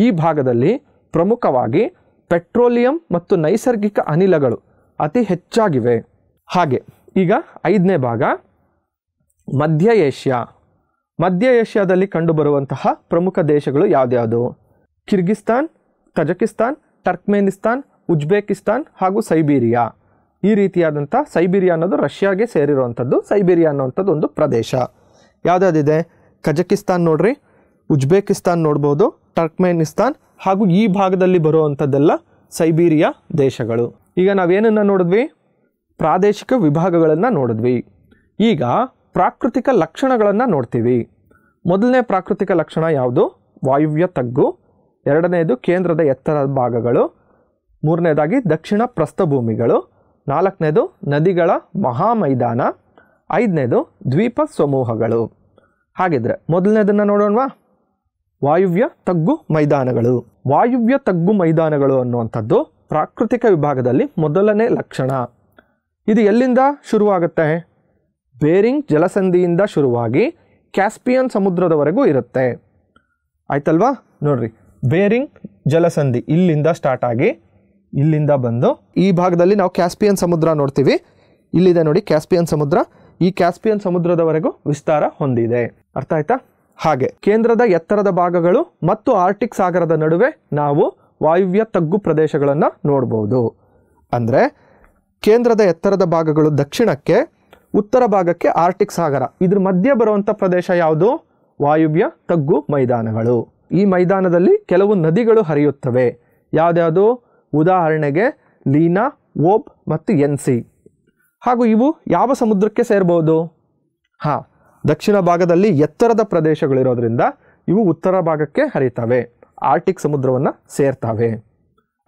ಈ ಭಾಗದಲ್ಲಿ ಪ್ರಮುಖವಾಗಿ ಪೆಟ್ರೋಲಿಯಂ ಮತ್ತು ನೈಸರ್ಗಿಕ ಅನಿಲಗಳು ಅತಿ ಹೆಚ್ಚಾಗಿವೆ ಹಾಗೆ ಈಗ ಐದನೇ ಭಾಗ ಮಧ್ಯ ಏಷ್ಯಾ ಮಧ್ಯ ಏಷ್ಯಾದಲ್ಲಿ ಕಂಡುಬರುವಂತಹ ಪ್ರಮುಖ ದೇಶಗಳು ಯಾವ್ದ್ಯಾವುದು ಕಿರ್ಗಿಸ್ತಾನ್ ತಜಕಿಸ್ತಾನ್ ಟರ್ಕ್ಮೇನಿಸ್ತಾನ್ ಉಜ್ಬೇಕಿಸ್ತಾನ್ ಹಾಗೂ ಸೈಬೀರಿಯಾ ಈ ರೀತಿಯಾದಂಥ ಸೈಬೀರಿಯಾ ಅನ್ನೋದು ರಷ್ಯಾಗೆ ಸೇರಿರುವಂಥದ್ದು ಸೈಬೀರಿಯಾ ಅನ್ನೋವಂಥದ್ದು ಒಂದು ಪ್ರದೇಶ ಯಾವುದಾದಿದೆ ಕಜಕಿಸ್ತಾನ್ ನೋಡ್ರಿ ಉಜ್ಬೇಕಿಸ್ತಾನ್ ನೋಡ್ಬೋದು ಟರ್ಕ್ಮೇನಿಸ್ತಾನ್ ಹಾಗೂ ಈ ಭಾಗದಲ್ಲಿ ಬರುವಂಥದ್ದೆಲ್ಲ ಸೈಬೀರಿಯಾ ದೇಶಗಳು ಈಗ ನಾವೇನನ್ನು ನೋಡಿದ್ವಿ ಪ್ರಾದೇಶಿಕ ವಿಭಾಗಗಳನ್ನು ನೋಡಿದ್ವಿ ಈಗ ಪ್ರಾಕೃತಿಕ ಲಕ್ಷಣಗಳನ್ನು ನೋಡ್ತೀವಿ ಮೊದಲನೇ ಪ್ರಾಕೃತಿಕ ಲಕ್ಷಣ ಯಾವುದು ವಾಯುವ್ಯ ತಗ್ಗು ಎರಡನೆಯದು ಕೇಂದ್ರದ ಎತ್ತರದ ಭಾಗಗಳು ಮೂರನೇದಾಗಿ ದಕ್ಷಿಣ ಪ್ರಸ್ಥಭೂಮಿಗಳು ನಾಲ್ಕನೇದು ನದಿಗಳ ಮಹಾಮೈದಾನ ಐದನೇದು ದ್ವೀಪ ಸಮೂಹಗಳು ಹಾಗಿದ್ರೆ ಮೊದಲನೇದನ್ನು ನೋಡೋಣವಾ ವಾಯುವ್ಯ ತಗ್ಗು ಮೈದಾನಗಳು ವಾಯುವ್ಯ ತಗ್ಗು ಮೈದಾನಗಳು ಅನ್ನುವಂಥದ್ದು ಪ್ರಾಕೃತಿಕ ವಿಭಾಗದಲ್ಲಿ ಮೊದಲನೇ ಲಕ್ಷಣ ಇದು ಎಲ್ಲಿಂದ ಶುರುವಾಗುತ್ತೆ ಬೇರಿಂಗ್ ಜಲಸಂಧಿಯಿಂದ ಶುರುವಾಗಿ ಕ್ಯಾಸ್ಪಿಯನ್ ಸಮುದ್ರದವರೆಗೂ ಇರುತ್ತೆ ಆಯ್ತಲ್ವಾ ನೋಡ್ರಿ ಬೇರಿಂಗ್ ಜಲಸಂಧಿ ಇಲ್ಲಿಂದ ಸ್ಟಾರ್ಟ್ ಆಗಿ ಇಲ್ಲಿಂದ ಬಂದು ಈ ಭಾಗದಲ್ಲಿ ನಾವು ಕ್ಯಾಸ್ಪಿಯನ್ ಸಮುದ್ರ ನೋಡ್ತೀವಿ ಇಲ್ಲಿದೆ ನೋಡಿ ಕ್ಯಾಸ್ಪಿಯನ್ ಸಮುದ್ರ ಈ ಕ್ಯಾಸ್ಪಿಯನ್ ಸಮುದ್ರದವರೆಗೂ ವಿಸ್ತಾರ ಹೊಂದಿದೆ ಅರ್ಥ ಆಯ್ತಾ ಹಾಗೆ ಕೇಂದ್ರದ ಎತ್ತರದ ಭಾಗಗಳು ಮತ್ತು ಆರ್ಟಿಕ್ ಸಾಗರದ ನಡುವೆ ನಾವು ವಾಯುವ್ಯ ತಗ್ಗು ಪ್ರದೇಶಗಳನ್ನು ನೋಡ್ಬೋದು ಅಂದರೆ ಕೇಂದ್ರದ ಎತ್ತರದ ಭಾಗಗಳು ದಕ್ಷಿಣಕ್ಕೆ ಉತ್ತರ ಭಾಗಕ್ಕೆ ಆರ್ಟಿಕ್ ಸಾಗರ ಇದ್ರ ಮಧ್ಯೆ ಬರುವಂಥ ಪ್ರದೇಶ ಯಾವುದು ವಾಯುವ್ಯ ತಗ್ಗು ಮೈದಾನಗಳು ಈ ಮೈದಾನದಲ್ಲಿ ಕೆಲವು ನದಿಗಳು ಹರಿಯುತ್ತವೆ ಯಾವುದ್ಯಾವುದು ಉದಾಹರಣೆಗೆ ಲೀನಾ ಓಬ್ ಮತ್ತು ಎನ್ ಸಿ ಹಾಗೂ ಇವು ಯಾವ ಸಮುದ್ರಕ್ಕೆ ಸೇರ್ಬೋದು ಹಾಂ ದಕ್ಷಿಣ ಭಾಗದಲ್ಲಿ ಎತ್ತರದ ಪ್ರದೇಶಗಳಿರೋದ್ರಿಂದ ಇವು ಉತ್ತರ ಭಾಗಕ್ಕೆ ಹರಿತವೆ ಆರ್ಟಿಕ್ ಸಮುದ್ರವನ್ನು ಸೇರ್ತವೆ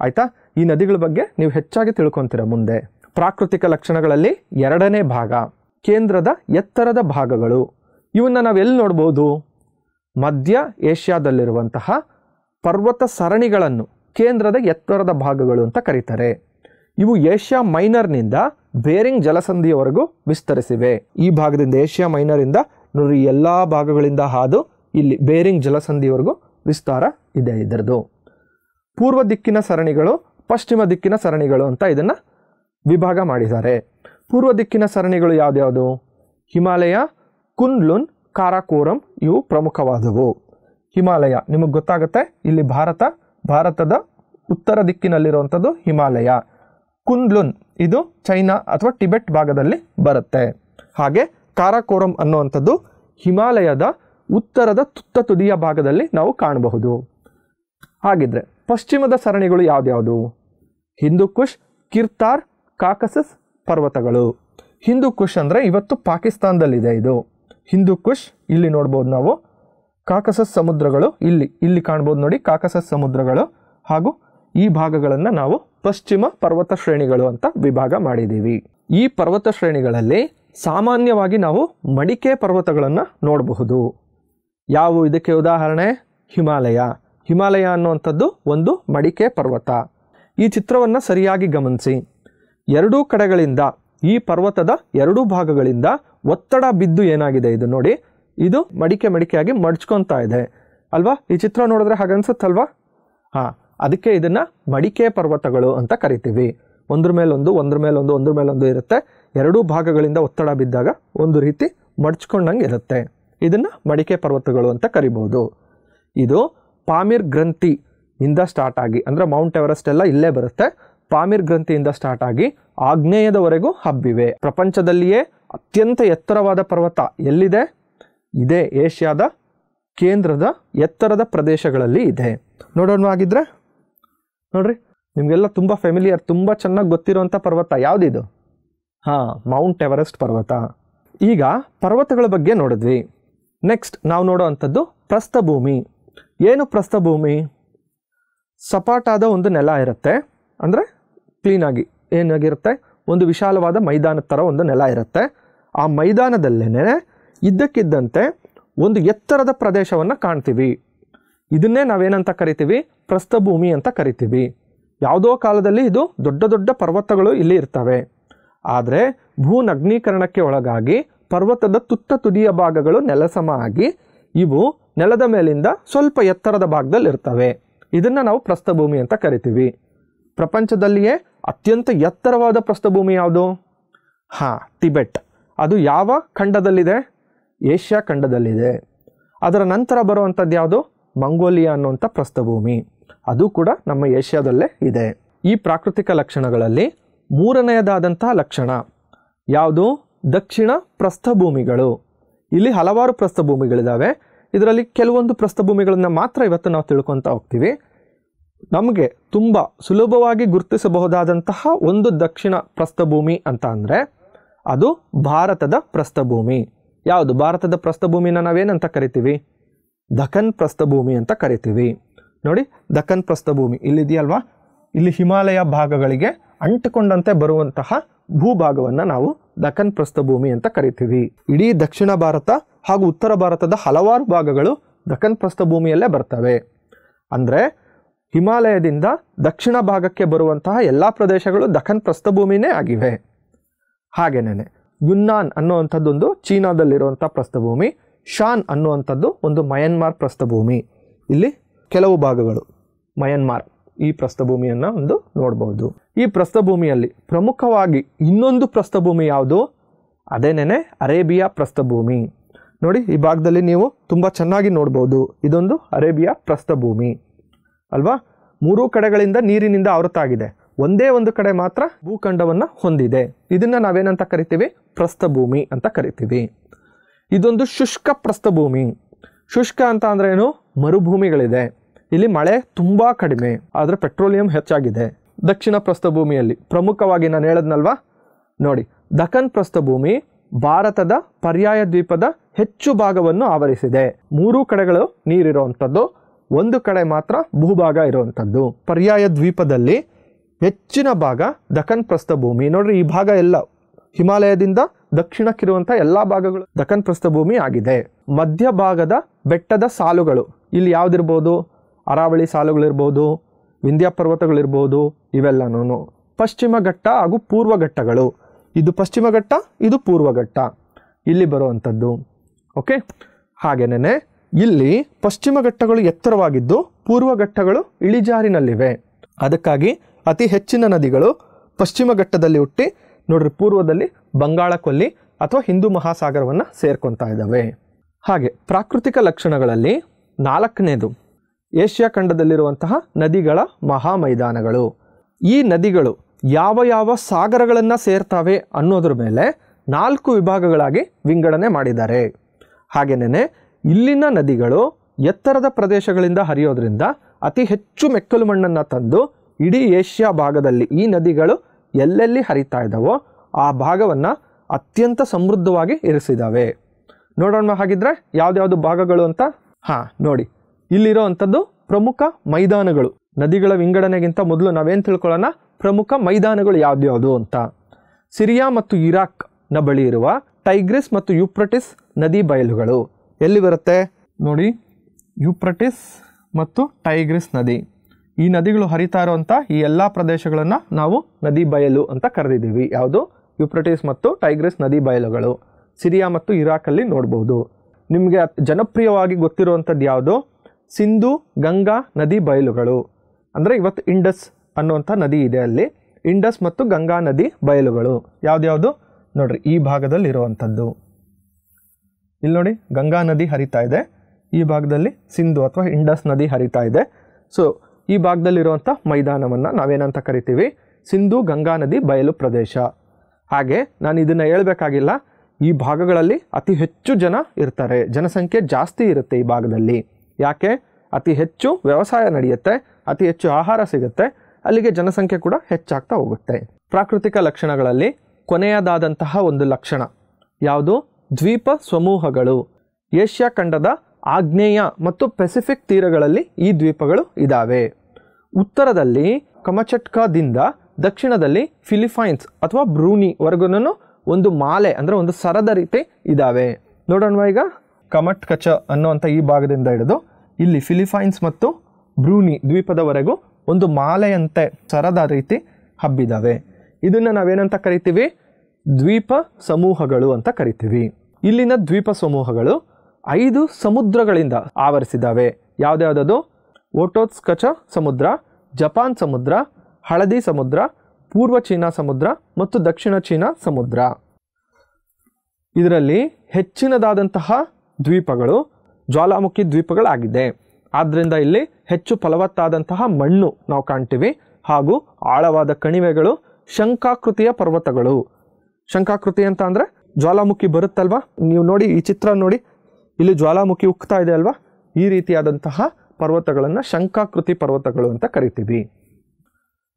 ಆಯಿತಾ ಈ ನದಿಗಳ ಬಗ್ಗೆ ನೀವು ಹೆಚ್ಚಾಗಿ ತಿಳ್ಕೊತೀರ ಮುಂದೆ ಪ್ರಾಕೃತಿಕ ಲಕ್ಷಣಗಳಲ್ಲಿ ಎರಡನೇ ಭಾಗ ಕೇಂದ್ರದ ಎತ್ತರದ ಭಾಗಗಳು ಇವನ್ನು ನಾವೆಲ್ಲಿ ನೋಡ್ಬೋದು ಮಧ್ಯ ಏಷ್ಯಾದಲ್ಲಿರುವಂತಹ ಪರ್ವತ ಸರಣಿಗಳನ್ನು ಕೇಂದ್ರದ ಎತ್ತರದ ಭಾಗಗಳು ಅಂತ ಕರೀತಾರೆ ಇವು ಏಷ್ಯಾ ಮೈನರ್ನಿಂದ ಬೇರಿಂಗ್ ಜಲಸಂಧಿಯವರೆಗೂ ವಿಸ್ತರಿಸಿವೆ ಈ ಭಾಗದಿಂದ ಏಷ್ಯಾ ಮೈನರಿಂದ ನೋಡಿ ಎಲ್ಲ ಭಾಗಗಳಿಂದ ಹಾದು ಇಲ್ಲಿ ಬೇರಿಂಗ್ ಜಲಸಂಧಿಯವರೆಗೂ ವಿಸ್ತಾರ ಇದೆ ಇದರದು ಪೂರ್ವ ದಿಕ್ಕಿನ ಸರಣಿಗಳು ಪಶ್ಚಿಮ ದಿಕ್ಕಿನ ಸರಣಿಗಳು ಅಂತ ಇದನ್ನು ವಿಭಾಗ ಮಾಡಿದ್ದಾರೆ ಪೂರ್ವ ದಿಕ್ಕಿನ ಸರಣಿಗಳು ಯಾವ್ದ್ಯಾವುದು ಹಿಮಾಲಯ ಕುನ್ಲುನ್ ಕಾರಾಕೋರಂ ಇವು ಪ್ರಮುಖವಾದವು ಹಿಮಾಲಯ ನಿಮಗೆ ಗೊತ್ತಾಗುತ್ತೆ ಇಲ್ಲಿ ಭಾರತ ಭಾರತದ ಉತ್ತರ ದಿಕ್ಕಿನಲ್ಲಿರುವಂಥದ್ದು ಹಿಮಾಲಯ ಕುಂದ್ಲುನ್ ಇದು ಚೈನಾ ಅಥವಾ ಟಿಬೆಟ್ ಭಾಗದಲ್ಲಿ ಬರುತ್ತೆ ಹಾಗೆ ಕಾರಾಕೋರಂ ಅನ್ನುವಂಥದ್ದು ಹಿಮಾಲಯದ ಉತ್ತರದ ತುತ್ತ ತುದಿಯ ಭಾಗದಲ್ಲಿ ನಾವು ಕಾಣಬಹುದು ಹಾಗಿದ್ರೆ ಪಶ್ಚಿಮದ ಸರಣಿಗಳು ಯಾವ್ದ್ಯಾವುದು ಹಿಂದೂ ಕುಶ್ ಕಿರ್ತಾರ್ ಕಾಕಸಸ್ ಪರ್ವತಗಳು ಹಿಂದೂ ಕುಶ್ ಅಂದರೆ ಇವತ್ತು ಪಾಕಿಸ್ತಾನದಲ್ಲಿದೆ ಇದು ಹಿಂದೂ ಕುಶ್ ಇಲ್ಲಿ ನೋಡ್ಬೋದು ನಾವು ಕಾಕಸ ಸಮುದ್ರಗಳು ಇಲ್ಲಿ ಇಲ್ಲಿ ಕಾಣ್ಬೋದು ನೋಡಿ ಕಾಕಸ ಸಮುದ್ರಗಳು ಹಾಗೂ ಈ ಭಾಗಗಳನ್ನು ನಾವು ಪಶ್ಚಿಮ ಪರ್ವತ ಶ್ರೇಣಿಗಳು ಅಂತ ವಿಭಾಗ ಮಾಡಿದ್ದೀವಿ ಈ ಪರ್ವತ ಶ್ರೇಣಿಗಳಲ್ಲಿ ಸಾಮಾನ್ಯವಾಗಿ ನಾವು ಮಡಿಕೆ ಪರ್ವತಗಳನ್ನು ನೋಡಬಹುದು ಯಾವು ಇದಕ್ಕೆ ಉದಾಹರಣೆ ಹಿಮಾಲಯ ಹಿಮಾಲಯ ಅನ್ನುವಂಥದ್ದು ಒಂದು ಮಡಿಕೆ ಪರ್ವತ ಈ ಚಿತ್ರವನ್ನು ಸರಿಯಾಗಿ ಗಮನಿಸಿ ಎರಡೂ ಕಡೆಗಳಿಂದ ಈ ಪರ್ವತದ ಎರಡೂ ಭಾಗಗಳಿಂದ ಒತ್ತಡ ಬಿದ್ದು ಏನಾಗಿದೆ ಇದು ನೋಡಿ ಇದು ಮಡಿಕೆ ಮಡಿಕೆಯಾಗಿ ಮಡ್ಚ್ಕೊತಾ ಇದೆ ಅಲ್ವಾ ಈ ಚಿತ್ರ ನೋಡಿದ್ರೆ ಹಾಗನ್ಸುತ್ತಲ್ವಾ ಹಾಂ ಅದಕ್ಕೆ ಇದನ್ನು ಮಡಿಕೆ ಪರ್ವತಗಳು ಅಂತ ಕರಿತೀವಿ ಒಂದ್ರ ಮೇಲೊಂದು ಒಂದ್ರ ಮೇಲೊಂದು ಒಂದ್ರ ಮೇಲೊಂದು ಇರುತ್ತೆ ಎರಡೂ ಭಾಗಗಳಿಂದ ಒತ್ತಡ ಬಿದ್ದಾಗ ಒಂದು ರೀತಿ ಮಡ್ಚ್ಕೊಂಡಂಗೆ ಇರುತ್ತೆ ಇದನ್ನು ಮಡಿಕೆ ಪರ್ವತಗಳು ಅಂತ ಕರಿಬೋದು ಇದು ಪಾಮಿರ್ ಗ್ರಂಥಿ ಇಂದ ಸ್ಟಾರ್ಟ್ ಆಗಿ ಅಂದರೆ ಮೌಂಟ್ ಎವರೆಸ್ಟ್ ಎಲ್ಲ ಇಲ್ಲೇ ಬರುತ್ತೆ ಪಾಮಿರ್ ಗ್ರಂಥಿಯಿಂದ ಸ್ಟಾರ್ಟ್ ಆಗಿ ಆಗ್ನೇಯದವರೆಗೂ ಹಬ್ಬಿವೆ ಪ್ರಪಂಚದಲ್ಲಿಯೇ ಅತ್ಯಂತ ಎತ್ತರವಾದ ಪರ್ವತ ಎಲ್ಲಿದೆ ಇದೇ ಏಷ್ಯಾದ ಕೇಂದ್ರದ ಎತ್ತರದ ಪ್ರದೇಶಗಳಲ್ಲಿ ಇದೆ ನೋಡೋಣ ಆಗಿದ್ರೆ ನೋಡ್ರಿ ನಿಮಗೆಲ್ಲ ತುಂಬ ಫೆಮಿಲಿಯರ್ ತುಂಬ ಚೆನ್ನಾಗಿ ಗೊತ್ತಿರುವಂಥ ಪರ್ವತ ಯಾವುದಿದು ಹಾಂ ಮೌಂಟ್ ಎವರೆಸ್ಟ್ ಪರ್ವತ ಈಗ ಪರ್ವತಗಳ ಬಗ್ಗೆ ನೋಡಿದ್ವಿ ನೆಕ್ಸ್ಟ್ ನಾವು ನೋಡೋ ಅಂಥದ್ದು ಪ್ರಸ್ಥಭೂಮಿ ಏನು ಪ್ರಸ್ಥಭೂಮಿ ಸಪಾಟಾದ ಒಂದು ನೆಲ ಇರುತ್ತೆ ಅಂದರೆ ಕ್ಲೀನಾಗಿ ಏನಾಗಿರುತ್ತೆ ಒಂದು ವಿಶಾಲವಾದ ಮೈದಾನದ ಥರ ಒಂದು ನೆಲ ಇರುತ್ತೆ ಆ ಮೈದಾನದಲ್ಲೇ ಇದ್ದಕ್ಕಿದ್ದಂತೆ ಒಂದು ಎತ್ತರದ ಪ್ರದೇಶವನ್ನು ಕಾಣ್ತೀವಿ ಇದನ್ನೇ ನಾವೇನಂತ ಕರಿತೀವಿ ಪ್ರಸ್ಥಭೂಮಿ ಅಂತ ಕರಿತೀವಿ ಯಾವುದೋ ಕಾಲದಲ್ಲಿ ಇದು ದೊಡ್ಡ ದೊಡ್ಡ ಪರ್ವತಗಳು ಇಲ್ಲಿ ಇರ್ತವೆ ಆದರೆ ಭೂ ನಗ್ನೀಕರಣಕ್ಕೆ ಒಳಗಾಗಿ ಪರ್ವತದ ತುತ್ತ ತುದಿಯ ಭಾಗಗಳು ನೆಲಸಮ ಆಗಿ ಇವು ನೆಲದ ಮೇಲಿಂದ ಸ್ವಲ್ಪ ಎತ್ತರದ ಭಾಗದಲ್ಲಿ ಇರ್ತವೆ ಇದನ್ನು ನಾವು ಪ್ರಸ್ಥಭೂಮಿ ಅಂತ ಕರಿತೀವಿ ಪ್ರಪಂಚದಲ್ಲಿಯೇ ಅತ್ಯಂತ ಎತ್ತರವಾದ ಪ್ರಸ್ಥಭೂಮಿ ಯಾವುದು ಹಾಂ ಟಿಬೆಟ್ ಅದು ಯಾವ ಖಂಡದಲ್ಲಿದೆ ಏಷ್ಯಾ ಖಂಡದಲ್ಲಿದೆ ಅದರ ನಂತರ ಬರುವಂಥದ್ದು ಯಾವುದು ಮಂಗೋಲಿಯಾ ಅನ್ನುವಂಥ ಪ್ರಸ್ಥಭೂಮಿ ಅದು ಕೂಡ ನಮ್ಮ ಏಷ್ಯಾದಲ್ಲೇ ಇದೆ ಈ ಪ್ರಾಕೃತಿಕ ಲಕ್ಷಣಗಳಲ್ಲಿ ಮೂರನೆಯದಾದಂತಹ ಲಕ್ಷಣ ಯಾವುದು ದಕ್ಷಿಣ ಪ್ರಸ್ಥಭೂಮಿಗಳು ಇಲ್ಲಿ ಹಲವಾರು ಪ್ರಸ್ಥಭೂಮಿಗಳಿದ್ದಾವೆ ಇದರಲ್ಲಿ ಕೆಲವೊಂದು ಪ್ರಸ್ಥಭೂಮಿಗಳನ್ನು ಮಾತ್ರ ಇವತ್ತು ನಾವು ತಿಳ್ಕೊತಾ ಹೋಗ್ತೀವಿ ನಮಗೆ ತುಂಬ ಸುಲಭವಾಗಿ ಗುರುತಿಸಬಹುದಾದಂತಹ ಒಂದು ದಕ್ಷಿಣ ಪ್ರಸ್ಥಭೂಮಿ ಅಂತ ಅಂದರೆ ಅದು ಭಾರತದ ಪ್ರಸ್ಥಭೂಮಿ ಯಾವುದು ಭಾರತದ ಪ್ರಸ್ಥಭೂಮಿನ ನಾವೇನಂತ ಕರಿತೀವಿ ದಖನ್ ಪ್ರಸ್ಥಭೂಮಿ ಅಂತ ಕರಿತೀವಿ ನೋಡಿ ದಖನ್ ಪ್ರಸ್ಥಭೂಮಿ ಇಲ್ಲಿದೆಯಲ್ವಾ ಇಲ್ಲಿ ಹಿಮಾಲಯ ಭಾಗಗಳಿಗೆ ಅಂಟಿಕೊಂಡಂತೆ ಬರುವಂತಹ ಭೂಭಾಗವನ್ನು ನಾವು ದಖನ್ ಪ್ರಸ್ಥಭೂಮಿ ಅಂತ ಕರಿತೀವಿ ಇಡೀ ದಕ್ಷಿಣ ಭಾರತ ಹಾಗೂ ಉತ್ತರ ಭಾರತದ ಹಲವಾರು ಭಾಗಗಳು ದಖನ್ ಪ್ರಸ್ಥಭೂಮಿಯಲ್ಲೇ ಬರ್ತವೆ ಅಂದರೆ ಹಿಮಾಲಯದಿಂದ ದಕ್ಷಿಣ ಭಾಗಕ್ಕೆ ಬರುವಂತಹ ಎಲ್ಲ ಪ್ರದೇಶಗಳು ದಖನ್ ಪ್ರಸ್ಥಭೂಮಿನೇ ಆಗಿವೆ ಹಾಗೆನೇ ಯುನ್ನಾನ್ ಅನ್ನುವಂಥದ್ದೊಂದು ಚೀನಾದಲ್ಲಿರುವಂಥ ಪ್ರಸ್ಥಭೂಮಿ ಶಾನ್ ಅನ್ನುವಂಥದ್ದು ಒಂದು ಮಯನ್ಮಾರ್ ಪ್ರಸ್ಥಭೂಮಿ ಇಲ್ಲಿ ಕೆಲವು ಭಾಗಗಳು ಮಯನ್ಮಾರ್ ಈ ಪ್ರಸ್ಥಭೂಮಿಯನ್ನು ಒಂದು ನೋಡಬಹುದು ಈ ಪ್ರಸ್ಥಭೂಮಿಯಲ್ಲಿ ಪ್ರಮುಖವಾಗಿ ಇನ್ನೊಂದು ಪ್ರಸ್ಥಭೂಮಿ ಯಾವುದು ಅದೇನೇನೆ ಅರೇಬಿಯಾ ಪ್ರಸ್ಥಭೂಮಿ ನೋಡಿ ಈ ಭಾಗದಲ್ಲಿ ನೀವು ತುಂಬ ಚೆನ್ನಾಗಿ ನೋಡ್ಬೋದು ಇದೊಂದು ಅರೇಬಿಯಾ ಪ್ರಸ್ಥಭೂಮಿ ಅಲ್ವಾ ಮೂರೂ ಕಡೆಗಳಿಂದ ನೀರಿನಿಂದ ಆವೃತ್ತಾಗಿದೆ ಒಂದೇ ಒಂದು ಕಡೆ ಮಾತ್ರ ಭೂಖಂಡವನ್ನು ಹೊಂದಿದೆ ಇದನ್ನು ನಾವೇನಂತ ಕರಿತೀವಿ ಪ್ರಸ್ಥಭೂಮಿ ಅಂತ ಕರಿತೀವಿ ಇದೊಂದು ಶುಷ್ಕ ಪ್ರಸ್ಥಭೂಮಿ ಶುಷ್ಕ ಅಂತ ಅಂದ್ರೆ ಏನು ಮರುಭೂಮಿಗಳಿದೆ ಇಲ್ಲಿ ಮಳೆ ತುಂಬ ಕಡಿಮೆ ಆದರೆ ಪೆಟ್ರೋಲಿಯಂ ಹೆಚ್ಚಾಗಿದೆ ದಕ್ಷಿಣ ಪ್ರಸ್ಥಭೂಮಿಯಲ್ಲಿ ಪ್ರಮುಖವಾಗಿ ನಾನು ಹೇಳದ್ನಲ್ವಾ ನೋಡಿ ದಖನ್ ಪ್ರಸ್ಥಭೂಮಿ ಭಾರತದ ಪರ್ಯಾಯ ದ್ವೀಪದ ಹೆಚ್ಚು ಭಾಗವನ್ನು ಆವರಿಸಿದೆ ಮೂರು ಕಡೆಗಳು ನೀರಿರುವಂಥದ್ದು ಒಂದು ಕಡೆ ಮಾತ್ರ ಭೂಭಾಗ ಇರುವಂಥದ್ದು ಪರ್ಯಾಯ ದ್ವೀಪದಲ್ಲಿ ಹೆಚ್ಚಿನ ಭಾಗ ದಖನ್ ಪ್ರಸ್ಥಭೂಮಿ ನೋಡ್ರಿ ಈ ಭಾಗ ಎಲ್ಲ ಹಿಮಾಲಯದಿಂದ ದಕ್ಷಿಣಕ್ಕಿರುವಂಥ ಎಲ್ಲ ಭಾಗಗಳು ದಖನ್ ಪ್ರಸ್ಥಭೂಮಿ ಆಗಿದೆ ಮಧ್ಯಭಾಗದ ಬೆಟ್ಟದ ಸಾಲುಗಳು ಇಲ್ಲಿ ಯಾವುದಿರ್ಬೋದು ಅರಾವಳಿ ಸಾಲುಗಳಿರ್ಬೋದು ವಿಂಧ್ಯ ಪರ್ವತಗಳಿರ್ಬೋದು ಇವೆಲ್ಲನೂ ಪಶ್ಚಿಮ ಘಟ್ಟ ಹಾಗೂ ಪೂರ್ವ ಘಟ್ಟಗಳು ಇದು ಪಶ್ಚಿಮ ಘಟ್ಟ ಇದು ಪೂರ್ವ ಘಟ್ಟ ಇಲ್ಲಿ ಬರುವಂಥದ್ದು ಓಕೆ ಹಾಗೇನೇನೆ ಇಲ್ಲಿ ಪಶ್ಚಿಮ ಘಟ್ಟಗಳು ಎತ್ತರವಾಗಿದ್ದು ಪೂರ್ವ ಘಟ್ಟಗಳು ಇಳಿಜಾರಿನಲ್ಲಿವೆ ಅದಕ್ಕಾಗಿ ಅತಿ ಹೆಚ್ಚಿನ ನದಿಗಳು ಪಶ್ಚಿಮ ಘಟ್ಟದಲ್ಲಿ ಹುಟ್ಟಿ ನೋಡ್ರಿ ಪೂರ್ವದಲ್ಲಿ ಬಂಗಾಳ ಕೊಲ್ಲಿ ಅಥವಾ ಹಿಂದೂ ಮಹಾಸಾಗರವನ್ನು ಸೇರ್ಕೊತಾ ಇದ್ದಾವೆ ಹಾಗೆ ಪ್ರಾಕೃತಿಕ ಲಕ್ಷಣಗಳಲ್ಲಿ ನಾಲ್ಕನೇದು ಏಷ್ಯಾ ಖಂಡದಲ್ಲಿರುವಂತಹ ನದಿಗಳ ಮಹಾ ಮೈದಾನಗಳು ಈ ನದಿಗಳು ಯಾವ ಯಾವ ಸಾಗರಗಳನ್ನು ಸೇರ್ತಾವೆ ಅನ್ನೋದ್ರ ಮೇಲೆ ನಾಲ್ಕು ವಿಭಾಗಗಳಾಗಿ ವಿಂಗಡಣೆ ಮಾಡಿದ್ದಾರೆ ಹಾಗೆನೇ ಇಲ್ಲಿನ ನದಿಗಳು ಎತ್ತರದ ಪ್ರದೇಶಗಳಿಂದ ಹರಿಯೋದ್ರಿಂದ ಅತಿ ಹೆಚ್ಚು ಮೆಕ್ಕಲು ಮಣ್ಣನ್ನು ತಂದು ಇಡೀ ಏಷ್ಯಾ ಭಾಗದಲ್ಲಿ ಈ ನದಿಗಳು ಎಲ್ಲೆಲ್ಲಿ ಹರಿತಾ ಇದ್ದಾವೋ ಆ ಭಾಗವನ್ನು ಅತ್ಯಂತ ಸಮೃದ್ಧವಾಗಿ ಇರಿಸಿದ್ದಾವೆ ನೋಡೋಣ ಹಾಗಿದ್ರೆ ಯಾವ್ದ್ಯಾವುದು ಭಾಗಗಳು ಅಂತ ಹಾಂ ನೋಡಿ ಇಲ್ಲಿರೋ ಅಂಥದ್ದು ಪ್ರಮುಖ ಮೈದಾನಗಳು ನದಿಗಳ ವಿಂಗಡಣೆಗಿಂತ ಮೊದಲು ನಾವೇನು ತಿಳ್ಕೊಳ್ಳೋಣ ಪ್ರಮುಖ ಮೈದಾನಗಳು ಯಾವ್ದ್ಯಾವುದು ಅಂತ ಸಿರಿಯಾ ಮತ್ತು ಇರಾಕ್ನ ಬಳಿ ಇರುವ ಟೈಗ್ರಿಸ್ ಮತ್ತು ಯುಪ್ರಟಿಸ್ ನದಿ ಬಯಲುಗಳು ಎಲ್ಲಿ ಬರುತ್ತೆ ನೋಡಿ ಯುಪ್ರಟಿಸ್ ಮತ್ತು ಟೈಗ್ರಿಸ್ ನದಿ ಈ ನದಿಗಳು ಹರಿತಾ ಇರುವಂಥ ಈ ಎಲ್ಲ ಪ್ರದೇಶಗಳನ್ನು ನಾವು ನದಿ ಬಯಲು ಅಂತ ಕರೆದಿದ್ದೀವಿ ಯಾವುದು ಯುಪ್ರಟಿಸ್ ಮತ್ತು ಟೈಗ್ರಿಸ್ ನದಿ ಬಯಲುಗಳು ಸಿರಿಯಾ ಮತ್ತು ಇರಾಕಲ್ಲಿ ನೋಡ್ಬೋದು ನಿಮಗೆ ಜನಪ್ರಿಯವಾಗಿ ಗೊತ್ತಿರುವಂಥದ್ದು ಯಾವುದು ಸಿಂಧು ಗಂಗಾ ನದಿ ಬಯಲುಗಳು ಅಂದರೆ ಇವತ್ತು ಇಂಡಸ್ ಅನ್ನುವಂಥ ನದಿ ಇದೆ ಅಲ್ಲಿ ಇಂಡಸ್ ಮತ್ತು ಗಂಗಾ ನದಿ ಬಯಲುಗಳು ಯಾವುದ್ಯಾವುದು ನೋಡ್ರಿ ಈ ಭಾಗದಲ್ಲಿ ಇರುವಂಥದ್ದು ಇಲ್ಲಿ ನೋಡಿ ಗಂಗಾ ನದಿ ಹರಿತಾ ಇದೆ ಈ ಭಾಗದಲ್ಲಿ ಸಿಂಧು ಅಥವಾ ಇಂಡಸ್ ನದಿ ಹರಿತಾ ಇದೆ ಸೊ ಈ ಭಾಗದಲ್ಲಿರುವಂಥ ಮೈದಾನವನ್ನು ನಾವೇನಂತ ಕರಿತೀವಿ ಸಿಂಧು ಗಂಗಾ ನದಿ ಬಯಲು ಪ್ರದೇಶ ಹಾಗೆ ನಾನು ಇದನ್ನು ಹೇಳಬೇಕಾಗಿಲ್ಲ ಈ ಭಾಗಗಳಲ್ಲಿ ಅತಿ ಹೆಚ್ಚು ಜನ ಇರ್ತಾರೆ ಜನಸಂಖ್ಯೆ ಜಾಸ್ತಿ ಇರುತ್ತೆ ಈ ಭಾಗದಲ್ಲಿ ಯಾಕೆ ಅತಿ ಹೆಚ್ಚು ವ್ಯವಸಾಯ ನಡೆಯುತ್ತೆ ಅತಿ ಹೆಚ್ಚು ಆಹಾರ ಸಿಗುತ್ತೆ ಅಲ್ಲಿಗೆ ಜನಸಂಖ್ಯೆ ಕೂಡ ಹೆಚ್ಚಾಗ್ತಾ ಹೋಗುತ್ತೆ ಪ್ರಾಕೃತಿಕ ಲಕ್ಷಣಗಳಲ್ಲಿ ಕೊನೆಯದಾದಂತಹ ಒಂದು ಲಕ್ಷಣ ಯಾವುದು ದ್ವೀಪ ಸಮೂಹಗಳು ಏಷ್ಯಾ ಖಂಡದ ಆಗ್ನೇಯ ಮತ್ತು ಪೆಸಿಫಿಕ್ ತೀರಗಳಲ್ಲಿ ಈ ದ್ವೀಪಗಳು ಇದ್ದಾವೆ ಉತ್ತರದಲ್ಲಿ ಕಮಚಟ್ಕಾದಿಂದ ದಕ್ಷಿಣದಲ್ಲಿ ಫಿಲಿಫೈನ್ಸ್ ಅಥವಾ ಬ್ರೂನಿ ಒಂದು ಮಾಲೆ ಅಂದರೆ ಒಂದು ಸರದ ರೀತಿ ಇದ್ದಾವೆ ನೋಡೋಣ ಈಗ ಕಮಟ್ಕಚ ಅನ್ನುವಂಥ ಈ ಭಾಗದಿಂದ ಹಿಡಿದು ಇಲ್ಲಿ ಫಿಲಿಫೈನ್ಸ್ ಮತ್ತು ಬ್ರೂನಿ ದ್ವೀಪದವರೆಗೂ ಒಂದು ಮಾಲೆಯಂತೆ ಸರದ ರೀತಿ ಹಬ್ಬಿದ್ದಾವೆ ಇದನ್ನು ನಾವೇನಂತ ಕರಿತೀವಿ ದ್ವೀಪ ಸಮೂಹಗಳು ಅಂತ ಕರಿತೀವಿ ಇಲ್ಲಿನ ದ್ವೀಪ ಸಮೂಹಗಳು ಐದು ಸಮುದ್ರಗಳಿಂದ ಆವರಿಸಿದ್ದಾವೆ ಯಾವುದ್ಯಾವುದದು ಓಟೋತ್ಸ್ಕಚ ಸಮುದ್ರ ಜಪಾನ್ ಸಮುದ್ರ ಹಳದಿ ಸಮುದ್ರ ಪೂರ್ವ ಚೀನಾ ಸಮುದ್ರ ಮತ್ತು ದಕ್ಷಿಣ ಚೀನಾ ಸಮುದ್ರ ಇದರಲ್ಲಿ ಹೆಚ್ಚಿನದಾದಂತಹ ದ್ವೀಪಗಳು ಜ್ವಾಲಾಮುಖಿ ದ್ವೀಪಗಳಾಗಿದೆ ಆದ್ದರಿಂದ ಇಲ್ಲಿ ಹೆಚ್ಚು ಫಲವತ್ತಾದಂತಹ ಮಣ್ಣು ನಾವು ಕಾಣ್ತೀವಿ ಹಾಗೂ ಆಳವಾದ ಕಣಿವೆಗಳು ಶಂಕಾಕೃತಿಯ ಪರ್ವತಗಳು ಶಂಕಾಕೃತಿ ಅಂತ ಅಂದರೆ ಜ್ವಾಲಾಮುಖಿ ಬರುತ್ತಲ್ವಾ ನೀವು ನೋಡಿ ಈ ಚಿತ್ರ ನೋಡಿ ಇಲ್ಲಿ ಜ್ವಾಲಾಮುಖಿ ಉಕ್ತಾ ಇದೆ ಅಲ್ವಾ ಈ ರೀತಿಯಾದಂತಹ ಪರ್ವತಗಳನ್ನು ಶಂಕಾಕೃತಿ ಪರ್ವತಗಳು ಅಂತ ಕರಿತೀವಿ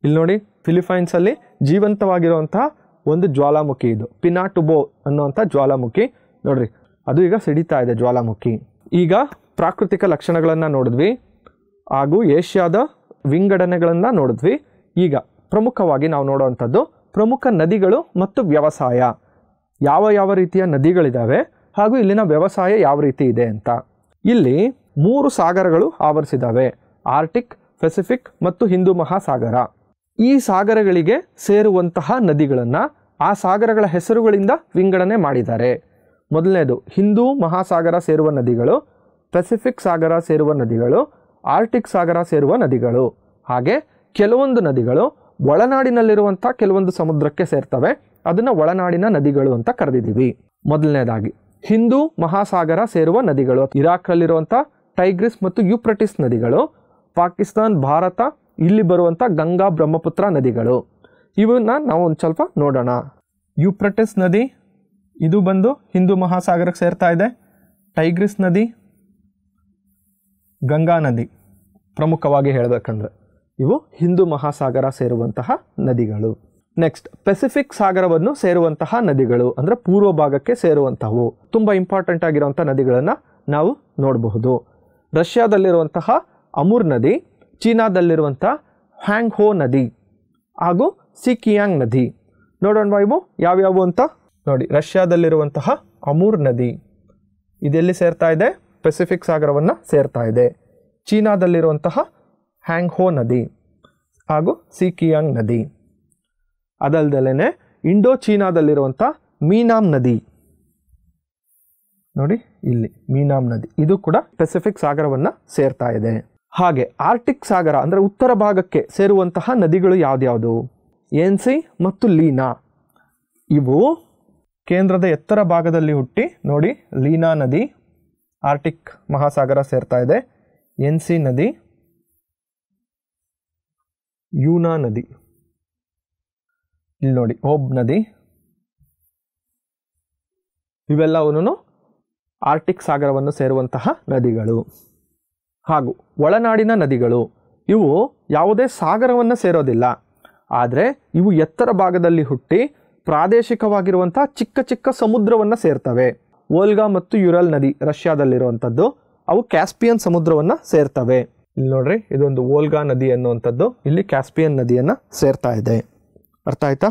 ಇಲ್ಲಿ ನೋಡಿ ಫಿಲಿಪೈನ್ಸಲ್ಲಿ ಜೀವಂತವಾಗಿರುವಂತಹ ಒಂದು ಜ್ವಾಲಾಮುಖಿ ಇದು ಪಿನಾಟುಬೋ ಅನ್ನುವಂಥ ಜ್ವಾಲಾಮುಖಿ ನೋಡ್ರಿ ಅದು ಈಗ ಸಿಡಿತಾ ಇದೆ ಜ್ವಾಲಾಮುಖಿ ಈಗ ಪ್ರಾಕೃತಿಕ ಲಕ್ಷಣಗಳನ್ನು ನೋಡಿದ್ವಿ ಹಾಗೂ ಏಷ್ಯಾದ ವಿಂಗಡಣೆಗಳನ್ನು ನೋಡಿದ್ವಿ ಈಗ ಪ್ರಮುಖವಾಗಿ ನಾವು ನೋಡುವಂಥದ್ದು ಪ್ರಮುಖ ನದಿಗಳು ಮತ್ತು ವ್ಯವಸಾಯ ಯಾವ ಯಾವ ರೀತಿಯ ನದಿಗಳಿದ್ದಾವೆ ಹಾಗೂ ಇಲ್ಲಿನ ವ್ಯವಸಾಯ ಯಾವ ರೀತಿ ಇದೆ ಅಂತ ಇಲ್ಲಿ ಮೂರು ಸಾಗರಗಳು ಆವರಿಸಿದಾವೆ ಆರ್ಟಿಕ್ ಪೆಸಿಫಿಕ್ ಮತ್ತು ಹಿಂದೂ ಮಹಾಸಾಗರ ಈ ಸಾಗರಗಳಿಗೆ ಸೇರುವಂತಹ ನದಿಗಳನ್ನು ಆ ಸಾಗರಗಳ ಹೆಸರುಗಳಿಂದ ವಿಂಗಡಣೆ ಮಾಡಿದ್ದಾರೆ ಮೊದಲನೇದು ಹಿಂದೂ ಮಹಾಸಾಗರ ಸೇರುವ ನದಿಗಳು ಪೆಸಿಫಿಕ್ ಸಾಗರ ಸೇರುವ ನದಿಗಳು ಆರ್ಟಿಕ್ ಸಾಗರ ಸೇರುವ ನದಿಗಳು ಹಾಗೆ ಕೆಲವೊಂದು ನದಿಗಳು ಒಳನಾಡಿನಲ್ಲಿರುವಂಥ ಕೆಲವೊಂದು ಸಮುದ್ರಕ್ಕೆ ಸೇರ್ತವೆ ಅದನ್ನು ಒಳನಾಡಿನ ನದಿಗಳು ಅಂತ ಕರೆದಿದ್ದೀವಿ ಮೊದಲನೇದಾಗಿ ಹಿಂದೂ ಮಹಾಸಾಗರ ಸೇರುವ ನದಿಗಳು ಇರಾಕ್ನಲ್ಲಿರುವಂಥ ಟೈಗ್ರಿಸ್ ಮತ್ತು ಯುಪ್ರಟಿಸ್ ನದಿಗಳು ಪಾಕಿಸ್ತಾನ್ ಭಾರತ ಇಲ್ಲಿ ಬರುವಂಥ ಗಂಗಾ ಬ್ರಹ್ಮಪುತ್ರ ನದಿಗಳು ಇವನ್ನ ನಾವು ಒಂದು ಸ್ವಲ್ಪ ನೋಡೋಣ ಯುಪ್ರಟಿಸ್ ನದಿ ಇದು ಬಂದು ಹಿಂದೂ ಮಹಾಸಾಗರಕ್ಕೆ ಸೇರ್ತಾ ಇದೆ ಟೈಗ್ರಿಸ್ ನದಿ ಗಂಗಾ ನದಿ ಪ್ರಮುಖವಾಗಿ ಹೇಳಬೇಕಂದ್ರೆ ಇವು ಹಿಂದೂ ಮಹಾಸಾಗರ ಸೇರುವಂತಹ ನದಿಗಳು ನೆಕ್ಸ್ಟ್ ಪೆಸಿಫಿಕ್ ಸಾಗರವನ್ನು ಸೇರುವಂತಹ ನದಿಗಳು ಅಂದರೆ ಪೂರ್ವ ಭಾಗಕ್ಕೆ ಸೇರುವಂತಹವು ತುಂಬ ಇಂಪಾರ್ಟೆಂಟ್ ಆಗಿರುವಂಥ ನದಿಗಳನ್ನು ನಾವು ನೋಡಬಹುದು ರಷ್ಯಾದಲ್ಲಿರುವಂತಹ ಅಮೂರ್ ನದಿ ಚೀನಾದಲ್ಲಿರುವಂಥ ಹ್ಯಾಂಗ್ ಹೋ ನದಿ ಹಾಗೂ ಸಿಕಿಯಾಂಗ್ ನದಿ ನೋಡೋಣ ಇವು ಯಾವ್ಯಾವು ಅಂತ ನೋಡಿ ರಷ್ಯಾದಲ್ಲಿರುವಂತಹ ಅಮೂರ್ ನದಿ ಇದೆಲ್ಲಿ ಸೇರ್ತಾ ಇದೆ ಪೆಸಿಫಿಕ್ ಸಾಗರವನ್ನು ಸೇರ್ತಾ ಇದೆ ಚೀನಾದಲ್ಲಿರುವಂತಹ ಹ್ಯಾಂಗ್ ಹೋ ನದಿ ಹಾಗೂ ಸಿಕಿಯಾಂಗ್ ನದಿ ಅದಲ್ದಲೇ ಇಂಡೋ ಚೀನಾದಲ್ಲಿರುವಂಥ ಮೀನಾಮ್ ನದಿ ನೋಡಿ ಇಲ್ಲಿ ಮೀನಾಮ್ ನದಿ ಇದು ಕೂಡ ಪೆಸಿಫಿಕ್ ಸಾಗರವನ್ನು ಸೇರ್ತಾ ಇದೆ ಹಾಗೆ ಆರ್ಟಿಕ್ ಸಾಗರ ಅಂದರೆ ಉತ್ತರ ಭಾಗಕ್ಕೆ ಸೇರುವಂತಹ ನದಿಗಳು ಯಾವ್ದ್ಯಾವುದು ಏನ್ಸಿ ಮತ್ತು ಲೀನಾ ಇವು ಕೇಂದ್ರದ ಎತ್ತರ ಭಾಗದಲ್ಲಿ ಹುಟ್ಟಿ ನೋಡಿ ಲೀನಾ ನದಿ ಆರ್ಟಿಕ್ ಮಹಾಸಾಗರ ಸೇರ್ತಾ ಇದೆ ಸಿ ನದಿ ಯೂನಾ ನದಿ ಇಲ್ಲಿ ನೋಡಿ ಓಬ್ ನದಿ ಇವೆಲ್ಲವೂ ಆರ್ಟಿಕ್ ಸಾಗರವನ್ನು ಸೇರುವಂತಹ ನದಿಗಳು ಹಾಗೂ ಒಳನಾಡಿನ ನದಿಗಳು ಇವು ಯಾವುದೇ ಸಾಗರವನ್ನು ಸೇರೋದಿಲ್ಲ ಆದರೆ ಇವು ಎತ್ತರ ಭಾಗದಲ್ಲಿ ಹುಟ್ಟಿ ಪ್ರಾದೇಶಿಕವಾಗಿರುವಂತಹ ಚಿಕ್ಕ ಚಿಕ್ಕ ಸಮುದ್ರವನ್ನು ಸೇರ್ತವೆ ಓಲ್ಗಾ ಮತ್ತು ಯುರಲ್ ನದಿ ರಷ್ಯಾದಲ್ಲಿರುವಂಥದ್ದು ಅವು ಕ್ಯಾಸ್ಪಿಯನ್ ಸಮುದ್ರವನ್ನು ಸೇರ್ತವೆ ಇಲ್ಲಿ ನೋಡ್ರಿ ಇದೊಂದು ಓಲ್ಗಾ ನದಿ ಅನ್ನುವಂಥದ್ದು ಇಲ್ಲಿ ಕ್ಯಾಸ್ಪಿಯನ್ ನದಿಯನ್ನು ಸೇರ್ತಾ ಇದೆ ಅರ್ಥ ಆಯ್ತಾ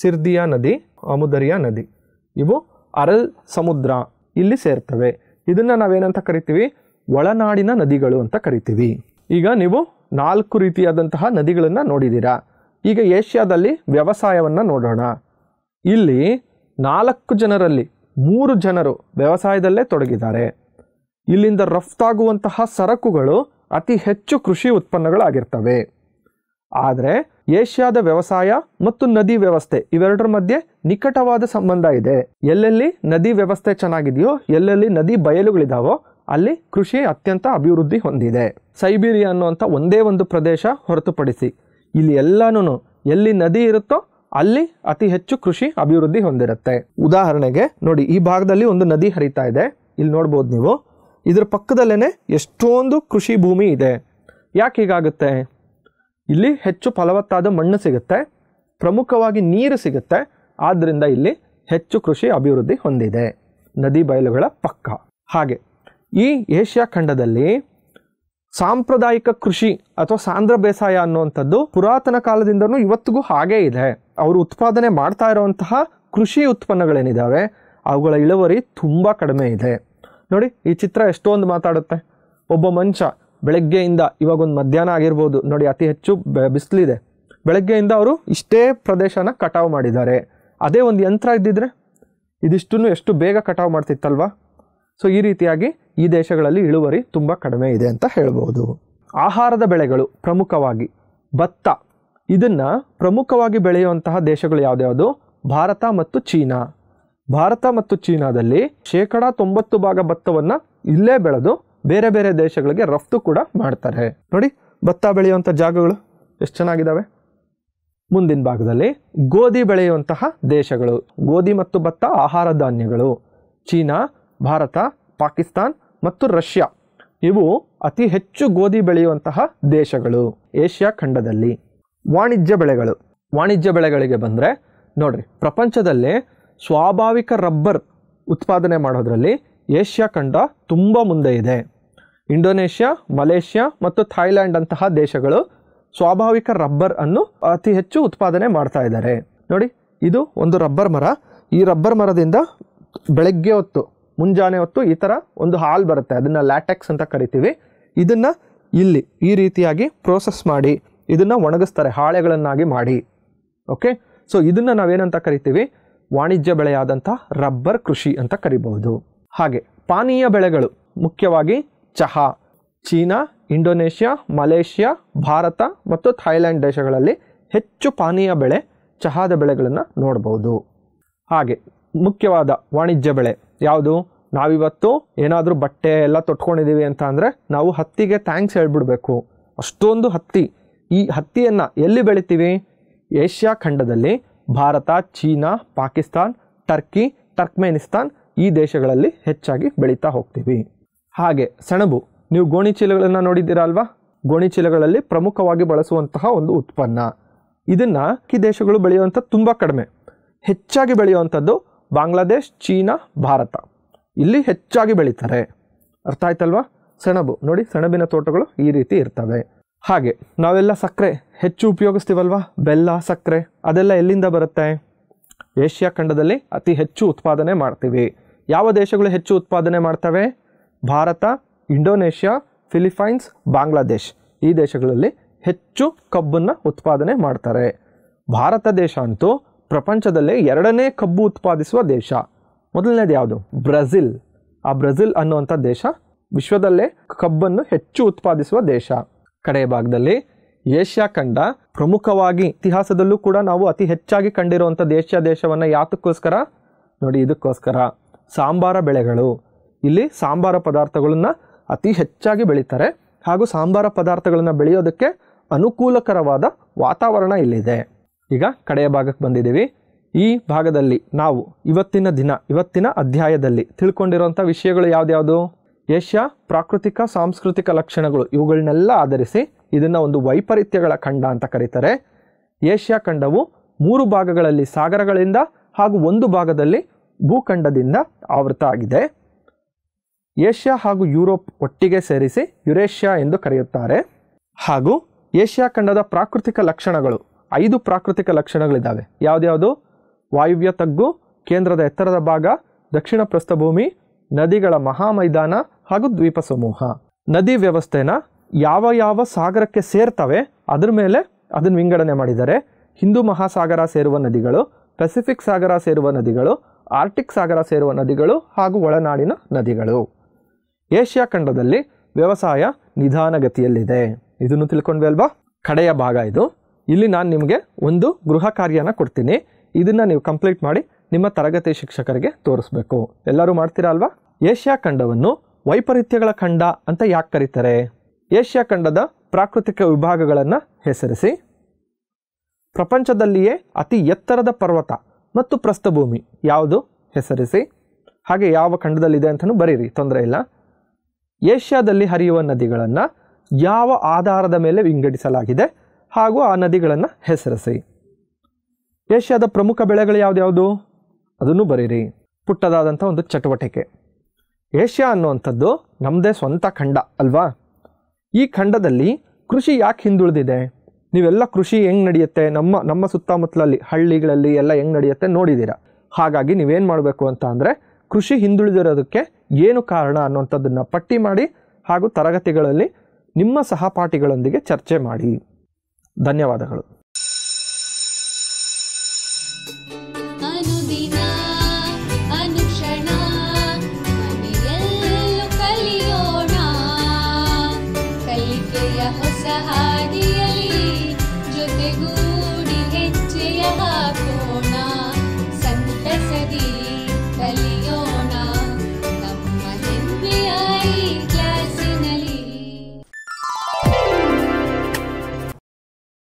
ಸಿರ್ದಿಯಾ ನದಿ ಅಮುದರಿಯಾ ನದಿ ಇವು ಅರಲ್ ಸಮುದ್ರ ಇಲ್ಲಿ ಸೇರ್ತವೆ ಇದನ್ನು ನಾವೇನಂತ ಕರಿತೀವಿ ಒಳನಾಡಿನ ನದಿಗಳು ಅಂತ ಕರಿತೀವಿ ಈಗ ನೀವು ನಾಲ್ಕು ರೀತಿಯಾದಂತಹ ನದಿಗಳನ್ನು ನೋಡಿದ್ದೀರಾ ಈಗ ಏಷ್ಯಾದಲ್ಲಿ ವ್ಯವಸಾಯವನ್ನು ನೋಡೋಣ ಇಲ್ಲಿ ನಾಲ್ಕು ಜನರಲ್ಲಿ ಮೂರು ಜನರು ವ್ಯವಸಾಯದಲ್ಲೇ ತೊಡಗಿದ್ದಾರೆ ಇಲ್ಲಿಂದ ರಫ್ತಾಗುವಂತಹ ಸರಕುಗಳು ಅತಿ ಹೆಚ್ಚು ಕೃಷಿ ಉತ್ಪನ್ನಗಳಾಗಿರ್ತವೆ ಆದರೆ ಏಷ್ಯಾದ ವ್ಯವಸಾಯ ಮತ್ತು ನದಿ ವ್ಯವಸ್ಥೆ ಇವೆರಡರ ಮಧ್ಯೆ ನಿಕಟವಾದ ಸಂಬಂಧ ಇದೆ ಎಲ್ಲೆಲ್ಲಿ ನದಿ ವ್ಯವಸ್ಥೆ ಚೆನ್ನಾಗಿದೆಯೋ ಎಲ್ಲೆಲ್ಲಿ ನದಿ ಬಯಲುಗಳಿದಾವೋ ಅಲ್ಲಿ ಕೃಷಿ ಅತ್ಯಂತ ಅಭಿವೃದ್ಧಿ ಹೊಂದಿದೆ ಸೈಬೀರಿಯಾ ಅನ್ನುವಂಥ ಒಂದೇ ಒಂದು ಪ್ರದೇಶ ಹೊರತುಪಡಿಸಿ ಇಲ್ಲಿ ಎಲ್ಲಾನು ಎಲ್ಲಿ ನದಿ ಇರುತ್ತೋ ಅಲ್ಲಿ ಅತಿ ಹೆಚ್ಚು ಕೃಷಿ ಅಭಿವೃದ್ಧಿ ಹೊಂದಿರುತ್ತೆ ಉದಾಹರಣೆಗೆ ನೋಡಿ ಈ ಭಾಗದಲ್ಲಿ ಒಂದು ನದಿ ಹರಿತಾ ಇದೆ ಇಲ್ಲಿ ನೋಡ್ಬೋದು ನೀವು ಇದ್ರ ಪಕ್ಕದಲ್ಲೇ ಎಷ್ಟೊಂದು ಕೃಷಿ ಭೂಮಿ ಇದೆ ಯಾಕೆ ಹೀಗಾಗುತ್ತೆ ಇಲ್ಲಿ ಹೆಚ್ಚು ಫಲವತ್ತಾದ ಮಣ್ಣು ಸಿಗುತ್ತೆ ಪ್ರಮುಖವಾಗಿ ನೀರು ಸಿಗುತ್ತೆ ಆದ್ದರಿಂದ ಇಲ್ಲಿ ಹೆಚ್ಚು ಕೃಷಿ ಅಭಿವೃದ್ಧಿ ಹೊಂದಿದೆ ನದಿ ಬಯಲುಗಳ ಪಕ್ಕ ಹಾಗೆ ಈ ಏಷ್ಯಾ ಖಂಡದಲ್ಲಿ ಸಾಂಪ್ರದಾಯಿಕ ಕೃಷಿ ಅಥವಾ ಸಾಂದ್ರ ಬೇಸಾಯ ಅನ್ನುವಂಥದ್ದು ಪುರಾತನ ಕಾಲದಿಂದನೂ ಇವತ್ತಿಗೂ ಹಾಗೇ ಇದೆ ಅವರು ಉತ್ಪಾದನೆ ಮಾಡ್ತಾ ಇರುವಂತಹ ಕೃಷಿ ಉತ್ಪನ್ನಗಳೇನಿದ್ದಾವೆ ಅವುಗಳ ಇಳುವರಿ ತುಂಬ ಕಡಿಮೆ ಇದೆ ನೋಡಿ ಈ ಚಿತ್ರ ಎಷ್ಟೊಂದು ಮಾತಾಡುತ್ತೆ ಒಬ್ಬ ಮನುಷ್ಯ ಬೆಳಗ್ಗೆಯಿಂದ ಇವಾಗ ಒಂದು ಮಧ್ಯಾಹ್ನ ಆಗಿರ್ಬೋದು ನೋಡಿ ಅತಿ ಹೆಚ್ಚು ಬಿಸಿಲಿದೆ ಬೆಳಗ್ಗೆಯಿಂದ ಅವರು ಇಷ್ಟೇ ಪ್ರದೇಶನ ಕಟಾವು ಮಾಡಿದ್ದಾರೆ ಅದೇ ಒಂದು ಯಂತ್ರ ಇದ್ದಿದ್ರೆ ಇದಿಷ್ಟು ಎಷ್ಟು ಬೇಗ ಕಟಾವು ಮಾಡ್ತಿತ್ತಲ್ವಾ ಸೊ ಈ ರೀತಿಯಾಗಿ ಈ ದೇಶಗಳಲ್ಲಿ ಇಳುವರಿ ತುಂಬ ಕಡಿಮೆ ಇದೆ ಅಂತ ಹೇಳ್ಬೋದು ಆಹಾರದ ಬೆಳೆಗಳು ಪ್ರಮುಖವಾಗಿ ಭತ್ತ ಇದನ್ನು ಪ್ರಮುಖವಾಗಿ ಬೆಳೆಯುವಂತಹ ದೇಶಗಳು ಯಾವುದ್ಯಾವುದು ಭಾರತ ಮತ್ತು ಚೀನಾ ಭಾರತ ಮತ್ತು ಚೀನಾದಲ್ಲಿ ಶೇಕಡಾ ತೊಂಬತ್ತು ಭಾಗ ಭತ್ತವನ್ನು ಇಲ್ಲೇ ಬೆಳೆದು ಬೇರೆ ಬೇರೆ ದೇಶಗಳಿಗೆ ರಫ್ತು ಕೂಡ ಮಾಡ್ತಾರೆ ನೋಡಿ ಭತ್ತ ಬೆಳೆಯುವಂಥ ಜಾಗಗಳು ಎಷ್ಟು ಚೆನ್ನಾಗಿದ್ದಾವೆ ಮುಂದಿನ ಭಾಗದಲ್ಲಿ ಗೋಧಿ ಬೆಳೆಯುವಂತಹ ದೇಶಗಳು ಗೋಧಿ ಮತ್ತು ಭತ್ತ ಆಹಾರ ಧಾನ್ಯಗಳು ಚೀನಾ ಭಾರತ ಪಾಕಿಸ್ತಾನ್ ಮತ್ತು ರಷ್ಯಾ ಇವು ಅತಿ ಹೆಚ್ಚು ಗೋಧಿ ಬೆಳೆಯುವಂತಹ ದೇಶಗಳು ಏಷ್ಯಾ ಖಂಡದಲ್ಲಿ ವಾಣಿಜ್ಯ ಬೆಳೆಗಳು ವಾಣಿಜ್ಯ ಬೆಳೆಗಳಿಗೆ ಬಂದರೆ ನೋಡ್ರಿ ಪ್ರಪಂಚದಲ್ಲಿ ಸ್ವಾಭಾವಿಕ ರಬ್ಬರ್ ಉತ್ಪಾದನೆ ಮಾಡೋದ್ರಲ್ಲಿ ಏಷ್ಯಾ ಖಂಡ ತುಂಬ ಮುಂದೆ ಇದೆ ಇಂಡೋನೇಷ್ಯಾ ಮಲೇಷ್ಯಾ ಮತ್ತು ಥಾಯ್ಲ್ಯಾಂಡ್ ಅಂತಹ ದೇಶಗಳು ಸ್ವಾಭಾವಿಕ ರಬ್ಬರ್ ಅನ್ನು ಅತಿ ಹೆಚ್ಚು ಉತ್ಪಾದನೆ ಮಾಡ್ತಾ ಇದ್ದಾರೆ ನೋಡಿ ಇದು ಒಂದು ರಬ್ಬರ್ ಮರ ಈ ರಬ್ಬರ್ ಮರದಿಂದ ಬೆಳಗ್ಗೆ ಹೊತ್ತು ಮುಂಜಾನೆ ಹೊತ್ತು ಈ ಥರ ಒಂದು ಹಾಲು ಬರುತ್ತೆ ಅದನ್ನು ಲ್ಯಾಟೆಕ್ಸ್ ಅಂತ ಕರಿತೀವಿ ಇದನ್ನು ಇಲ್ಲಿ ಈ ರೀತಿಯಾಗಿ ಪ್ರೋಸೆಸ್ ಮಾಡಿ ಇದನ್ನು ಒಣಗಿಸ್ತಾರೆ ಹಾಳೆಗಳನ್ನಾಗಿ ಮಾಡಿ ಓಕೆ ಸೊ ಇದನ್ನು ನಾವೇನಂತ ಕರಿತೀವಿ ವಾಣಿಜ್ಯ ಬೆಳೆಯಾದಂಥ ರಬ್ಬರ್ ಕೃಷಿ ಅಂತ ಕರಿಬಹುದು ಹಾಗೆ ಪಾನೀಯ ಬೆಳೆಗಳು ಮುಖ್ಯವಾಗಿ ಚಹಾ ಚೀನಾ ಇಂಡೋನೇಷ್ಯಾ ಮಲೇಷ್ಯಾ ಭಾರತ ಮತ್ತು ಥೈಲ್ಯಾಂಡ್ ದೇಶಗಳಲ್ಲಿ ಹೆಚ್ಚು ಪಾನೀಯ ಬೆಳೆ ಚಹಾದ ಬೆಳೆಗಳನ್ನು ನೋಡ್ಬೋದು ಹಾಗೆ ಮುಖ್ಯವಾದ ವಾಣಿಜ್ಯ ಬೆಳೆ ಯಾವುದು ನಾವಿವತ್ತು ಏನಾದರೂ ಬಟ್ಟೆ ಎಲ್ಲ ತೊಟ್ಕೊಂಡಿದ್ದೀವಿ ಅಂತ ಅಂದರೆ ನಾವು ಹತ್ತಿಗೆ ಥ್ಯಾಂಕ್ಸ್ ಹೇಳ್ಬಿಡ್ಬೇಕು ಅಷ್ಟೊಂದು ಹತ್ತಿ ಈ ಹತ್ತಿಯನ್ನು ಎಲ್ಲಿ ಬೆಳಿತೀವಿ ಏಷ್ಯಾ ಖಂಡದಲ್ಲಿ Bharat China Pakistan Turkey Turkmenistan ಈ ದೇಶಗಳಲ್ಲಿ ಹೆಚ್ಚಾಗಿ ಬೆಳೀತಾ ಹೋಗ್ತೀವಿ ಹಾಗೆ ಸೆಣಬು ನೀವು ಗೋಣಿಚೀಲಗಳನ್ನು ನೋಡಿದ್ದೀರಾ ಅಲ್ವಾ ಗೋಣಿಚೀಲಗಳಲ್ಲಿ ಪ್ರಮುಖವಾಗಿ ಬಳಸುವಂತಹ ಒಂದು ಉತ್ಪನ್ನ ಇದನ್ನು ಈ ದೇಶಗಳು ಬೆಳೆಯುವಂಥ ತುಂಬ ಕಡಿಮೆ ಹೆಚ್ಚಾಗಿ ಬೆಳೆಯುವಂಥದ್ದು ಬಾಂಗ್ಲಾದೇಶ್ ಚೀನಾ ಭಾರತ ಇಲ್ಲಿ ಹೆಚ್ಚಾಗಿ ಬೆಳೀತಾರೆ ಅರ್ಥ ಆಯ್ತಲ್ವಾ ಸೆಣಬು ನೋಡಿ ಸೆಣಬಿನ ತೋಟಗಳು ಈ ರೀತಿ ಇರ್ತವೆ ಹಾಗೆ ನಾವೆಲ್ಲ ಸಕ್ಕರೆ ಹೆಚ್ಚು ಉಪಯೋಗಿಸ್ತೀವಲ್ವಾ ಬೆಲ್ಲ ಸಕ್ಕರೆ ಅದೆಲ್ಲ ಎಲ್ಲಿಂದ ಬರುತ್ತೆ ಏಷ್ಯಾ ಖಂಡದಲ್ಲಿ ಅತಿ ಹೆಚ್ಚು ಉತ್ಪಾದನೆ ಮಾಡ್ತೀವಿ ಯಾವ ದೇಶಗಳು ಹೆಚ್ಚು ಉತ್ಪಾದನೆ ಮಾಡ್ತವೆ ಭಾರತ ಇಂಡೋನೇಷ್ಯಾ ಫಿಲಿಪೈನ್ಸ್ ಬಾಂಗ್ಲಾದೇಶ್ ಈ ದೇಶಗಳಲ್ಲಿ ಹೆಚ್ಚು ಕಬ್ಬನ್ನು ಉತ್ಪಾದನೆ ಮಾಡ್ತಾರೆ ಭಾರತ ದೇಶ ಅಂತೂ ಪ್ರಪಂಚದಲ್ಲೇ ಎರಡನೇ ಕಬ್ಬು ಉತ್ಪಾದಿಸುವ ದೇಶ ಮೊದಲನೇದು ಯಾವುದು ಬ್ರೆಜಿಲ್ ಆ ಬ್ರೆಜಿಲ್ ಅನ್ನುವಂಥ ದೇಶ ವಿಶ್ವದಲ್ಲೇ ಕಬ್ಬನ್ನು ಹೆಚ್ಚು ಉತ್ಪಾದಿಸುವ ದೇಶ ಕಡೆಯ ಭಾಗದಲ್ಲಿ ಏಷ್ಯಾ ಖಂಡ ಪ್ರಮುಖವಾಗಿ ಇತಿಹಾಸದಲ್ಲೂ ಕೂಡ ನಾವು ಅತಿ ಹೆಚ್ಚಾಗಿ ಕಂಡಿರುವಂಥ ದೇಶ ದೇಶವನ್ನು ಯಾತಕ್ಕೋಸ್ಕರ ನೋಡಿ ಇದಕ್ಕೋಸ್ಕರ ಸಾಂಬಾರ ಬೆಳೆಗಳು ಇಲ್ಲಿ ಸಾಂಬಾರ ಪದಾರ್ಥಗಳನ್ನು ಅತಿ ಹೆಚ್ಚಾಗಿ ಬೆಳೀತಾರೆ ಹಾಗೂ ಸಾಂಬಾರ ಪದಾರ್ಥಗಳನ್ನು ಬೆಳೆಯೋದಕ್ಕೆ ಅನುಕೂಲಕರವಾದ ವಾತಾವರಣ ಇಲ್ಲಿದೆ ಈಗ ಕಡೆಯ ಭಾಗಕ್ಕೆ ಬಂದಿದ್ದೀವಿ ಈ ಭಾಗದಲ್ಲಿ ನಾವು ಇವತ್ತಿನ ದಿನ ಇವತ್ತಿನ ಅಧ್ಯಾಯದಲ್ಲಿ ತಿಳ್ಕೊಂಡಿರುವಂಥ ವಿಷಯಗಳು ಯಾವುದ್ಯಾವುದು ಏಷ್ಯಾ ಪ್ರಾಕೃತಿಕ ಸಾಂಸ್ಕೃತಿಕ ಲಕ್ಷಣಗಳು ಇವುಗಳನ್ನೆಲ್ಲ ಆಧರಿಸಿ ಇದನ್ನು ಒಂದು ವೈಪರೀತ್ಯಗಳ ಖಂಡ ಅಂತ ಕರೀತಾರೆ ಏಷ್ಯಾ ಖಂಡವು ಮೂರು ಭಾಗಗಳಲ್ಲಿ ಸಾಗರಗಳಿಂದ ಹಾಗೂ ಒಂದು ಭಾಗದಲ್ಲಿ ಭೂಖಂಡದಿಂದ ಆವೃತ ಆಗಿದೆ ಏಷ್ಯಾ ಹಾಗೂ ಯುರೋಪ್ ಒಟ್ಟಿಗೆ ಸೇರಿಸಿ ಯುರೇಷ್ಯಾ ಎಂದು ಕರೆಯುತ್ತಾರೆ ಹಾಗೂ ಏಷ್ಯಾ ಖಂಡದ ಪ್ರಾಕೃತಿಕ ಲಕ್ಷಣಗಳು ಐದು ಪ್ರಾಕೃತಿಕ ಲಕ್ಷಣಗಳಿದ್ದಾವೆ ಯಾವುದ್ಯಾವುದು ವಾಯುವ್ಯ ತಗ್ಗು ಕೇಂದ್ರದ ಎತ್ತರದ ಭಾಗ ದಕ್ಷಿಣ ಪ್ರಸ್ಥಭೂಮಿ ನದಿಗಳ ಮಹಾ ಮೈದಾನ ಹಾಗೂ ದ್ವೀಪ ಸಮೂಹ ನದಿ ವ್ಯವಸ್ಥೆನ ಯಾವ ಯಾವ ಸಾಗರಕ್ಕೆ ಸೇರ್ತವೆ ಅದರ ಮೇಲೆ ಅದನ್ನು ವಿಂಗಡಣೆ ಮಾಡಿದ್ದಾರೆ ಹಿಂದೂ ಮಹಾಸಾಗರ ಸೇರುವ ನದಿಗಳು ಪೆಸಿಫಿಕ್ ಸಾಗರ ಸೇರುವ ನದಿಗಳು ಆರ್ಟಿಕ್ ಸಾಗರ ಸೇರುವ ನದಿಗಳು ಹಾಗೂ ಒಳನಾಡಿನ ನದಿಗಳು ಏಷ್ಯಾ ಖಂಡದಲ್ಲಿ ವ್ಯವಸಾಯ ನಿಧಾನಗತಿಯಲ್ಲಿದೆ ಇದನ್ನು ತಿಳ್ಕೊಂಡ್ವಿ ಅಲ್ವಾ ಕಡೆಯ ಭಾಗ ಇದು ಇಲ್ಲಿ ನಾನು ನಿಮಗೆ ಒಂದು ಗೃಹ ಕಾರ್ಯನ ಕೊಡ್ತೀನಿ ಇದನ್ನು ನೀವು ಕಂಪ್ಲೀಟ್ ಮಾಡಿ ನಿಮ್ಮ ತರಗತಿ ಶಿಕ್ಷಕರಿಗೆ ತೋರಿಸ್ಬೇಕು ಎಲ್ಲರೂ ಮಾಡ್ತೀರಾ ಅಲ್ವಾ ಏಷ್ಯಾ ಖಂಡವನ್ನು ವೈಪರೀತ್ಯಗಳ ಖಂಡ ಅಂತ ಯಾಕೆ ಕರೀತಾರೆ ಏಷ್ಯಾ ಖಂಡದ ಪ್ರಾಕೃತಿಕ ವಿಭಾಗಗಳನ್ನು ಹೆಸರಿಸಿ ಪ್ರಪಂಚದಲ್ಲಿಯೇ ಅತಿ ಎತ್ತರದ ಪರ್ವತ ಮತ್ತು ಪ್ರಸ್ಥಭೂಮಿ ಯಾವುದು ಹೆಸರಿಸಿ ಹಾಗೆ ಯಾವ ಖಂಡದಲ್ಲಿದೆ ಅಂತಲೂ ಬರೀರಿ ತೊಂದರೆ ಇಲ್ಲ ಏಷ್ಯಾದಲ್ಲಿ ಹರಿಯುವ ನದಿಗಳನ್ನು ಯಾವ ಆಧಾರದ ಮೇಲೆ ವಿಂಗಡಿಸಲಾಗಿದೆ ಹಾಗೂ ಆ ನದಿಗಳನ್ನು ಹೆಸರಿಸಿ ಏಷ್ಯಾದ ಪ್ರಮುಖ ಬೆಳೆಗಳು ಯಾವುದ್ಯಾವುದು ಅದನ್ನು ಬರೀರಿ ಪುಟ್ಟದಾದಂಥ ಒಂದು ಚಟುವಟಿಕೆ ಏಷ್ಯಾ ಅನ್ನುವಂಥದ್ದು ನಮ್ಮದೇ ಸ್ವಂತ ಖಂಡ ಅಲ್ವಾ ಈ ಖಂಡದಲ್ಲಿ ಕೃಷಿ ಯಾಕೆ ಹಿಂದುಳಿದಿದೆ ನೀವೆಲ್ಲ ಕೃಷಿ ಹೆಂಗೆ ನಡೆಯುತ್ತೆ ನಮ್ಮ ನಮ್ಮ ಸುತ್ತಮುತ್ತಲಲ್ಲಿ ಹಳ್ಳಿಗಳಲ್ಲಿ ಎಲ್ಲ ಹೆಂಗೆ ನಡೆಯುತ್ತೆ ನೋಡಿದ್ದೀರಾ ಹಾಗಾಗಿ ನೀವೇನು ಮಾಡಬೇಕು ಅಂತ ಅಂದರೆ ಕೃಷಿ ಹಿಂದುಳಿದಿರೋದಕ್ಕೆ ಏನು ಕಾರಣ ಅನ್ನೋಂಥದ್ದನ್ನು ಪಟ್ಟಿ ಮಾಡಿ ಹಾಗೂ ತರಗತಿಗಳಲ್ಲಿ ನಿಮ್ಮ ಸಹಪಾಠಿಗಳೊಂದಿಗೆ ಚರ್ಚೆ ಮಾಡಿ ಧನ್ಯವಾದಗಳು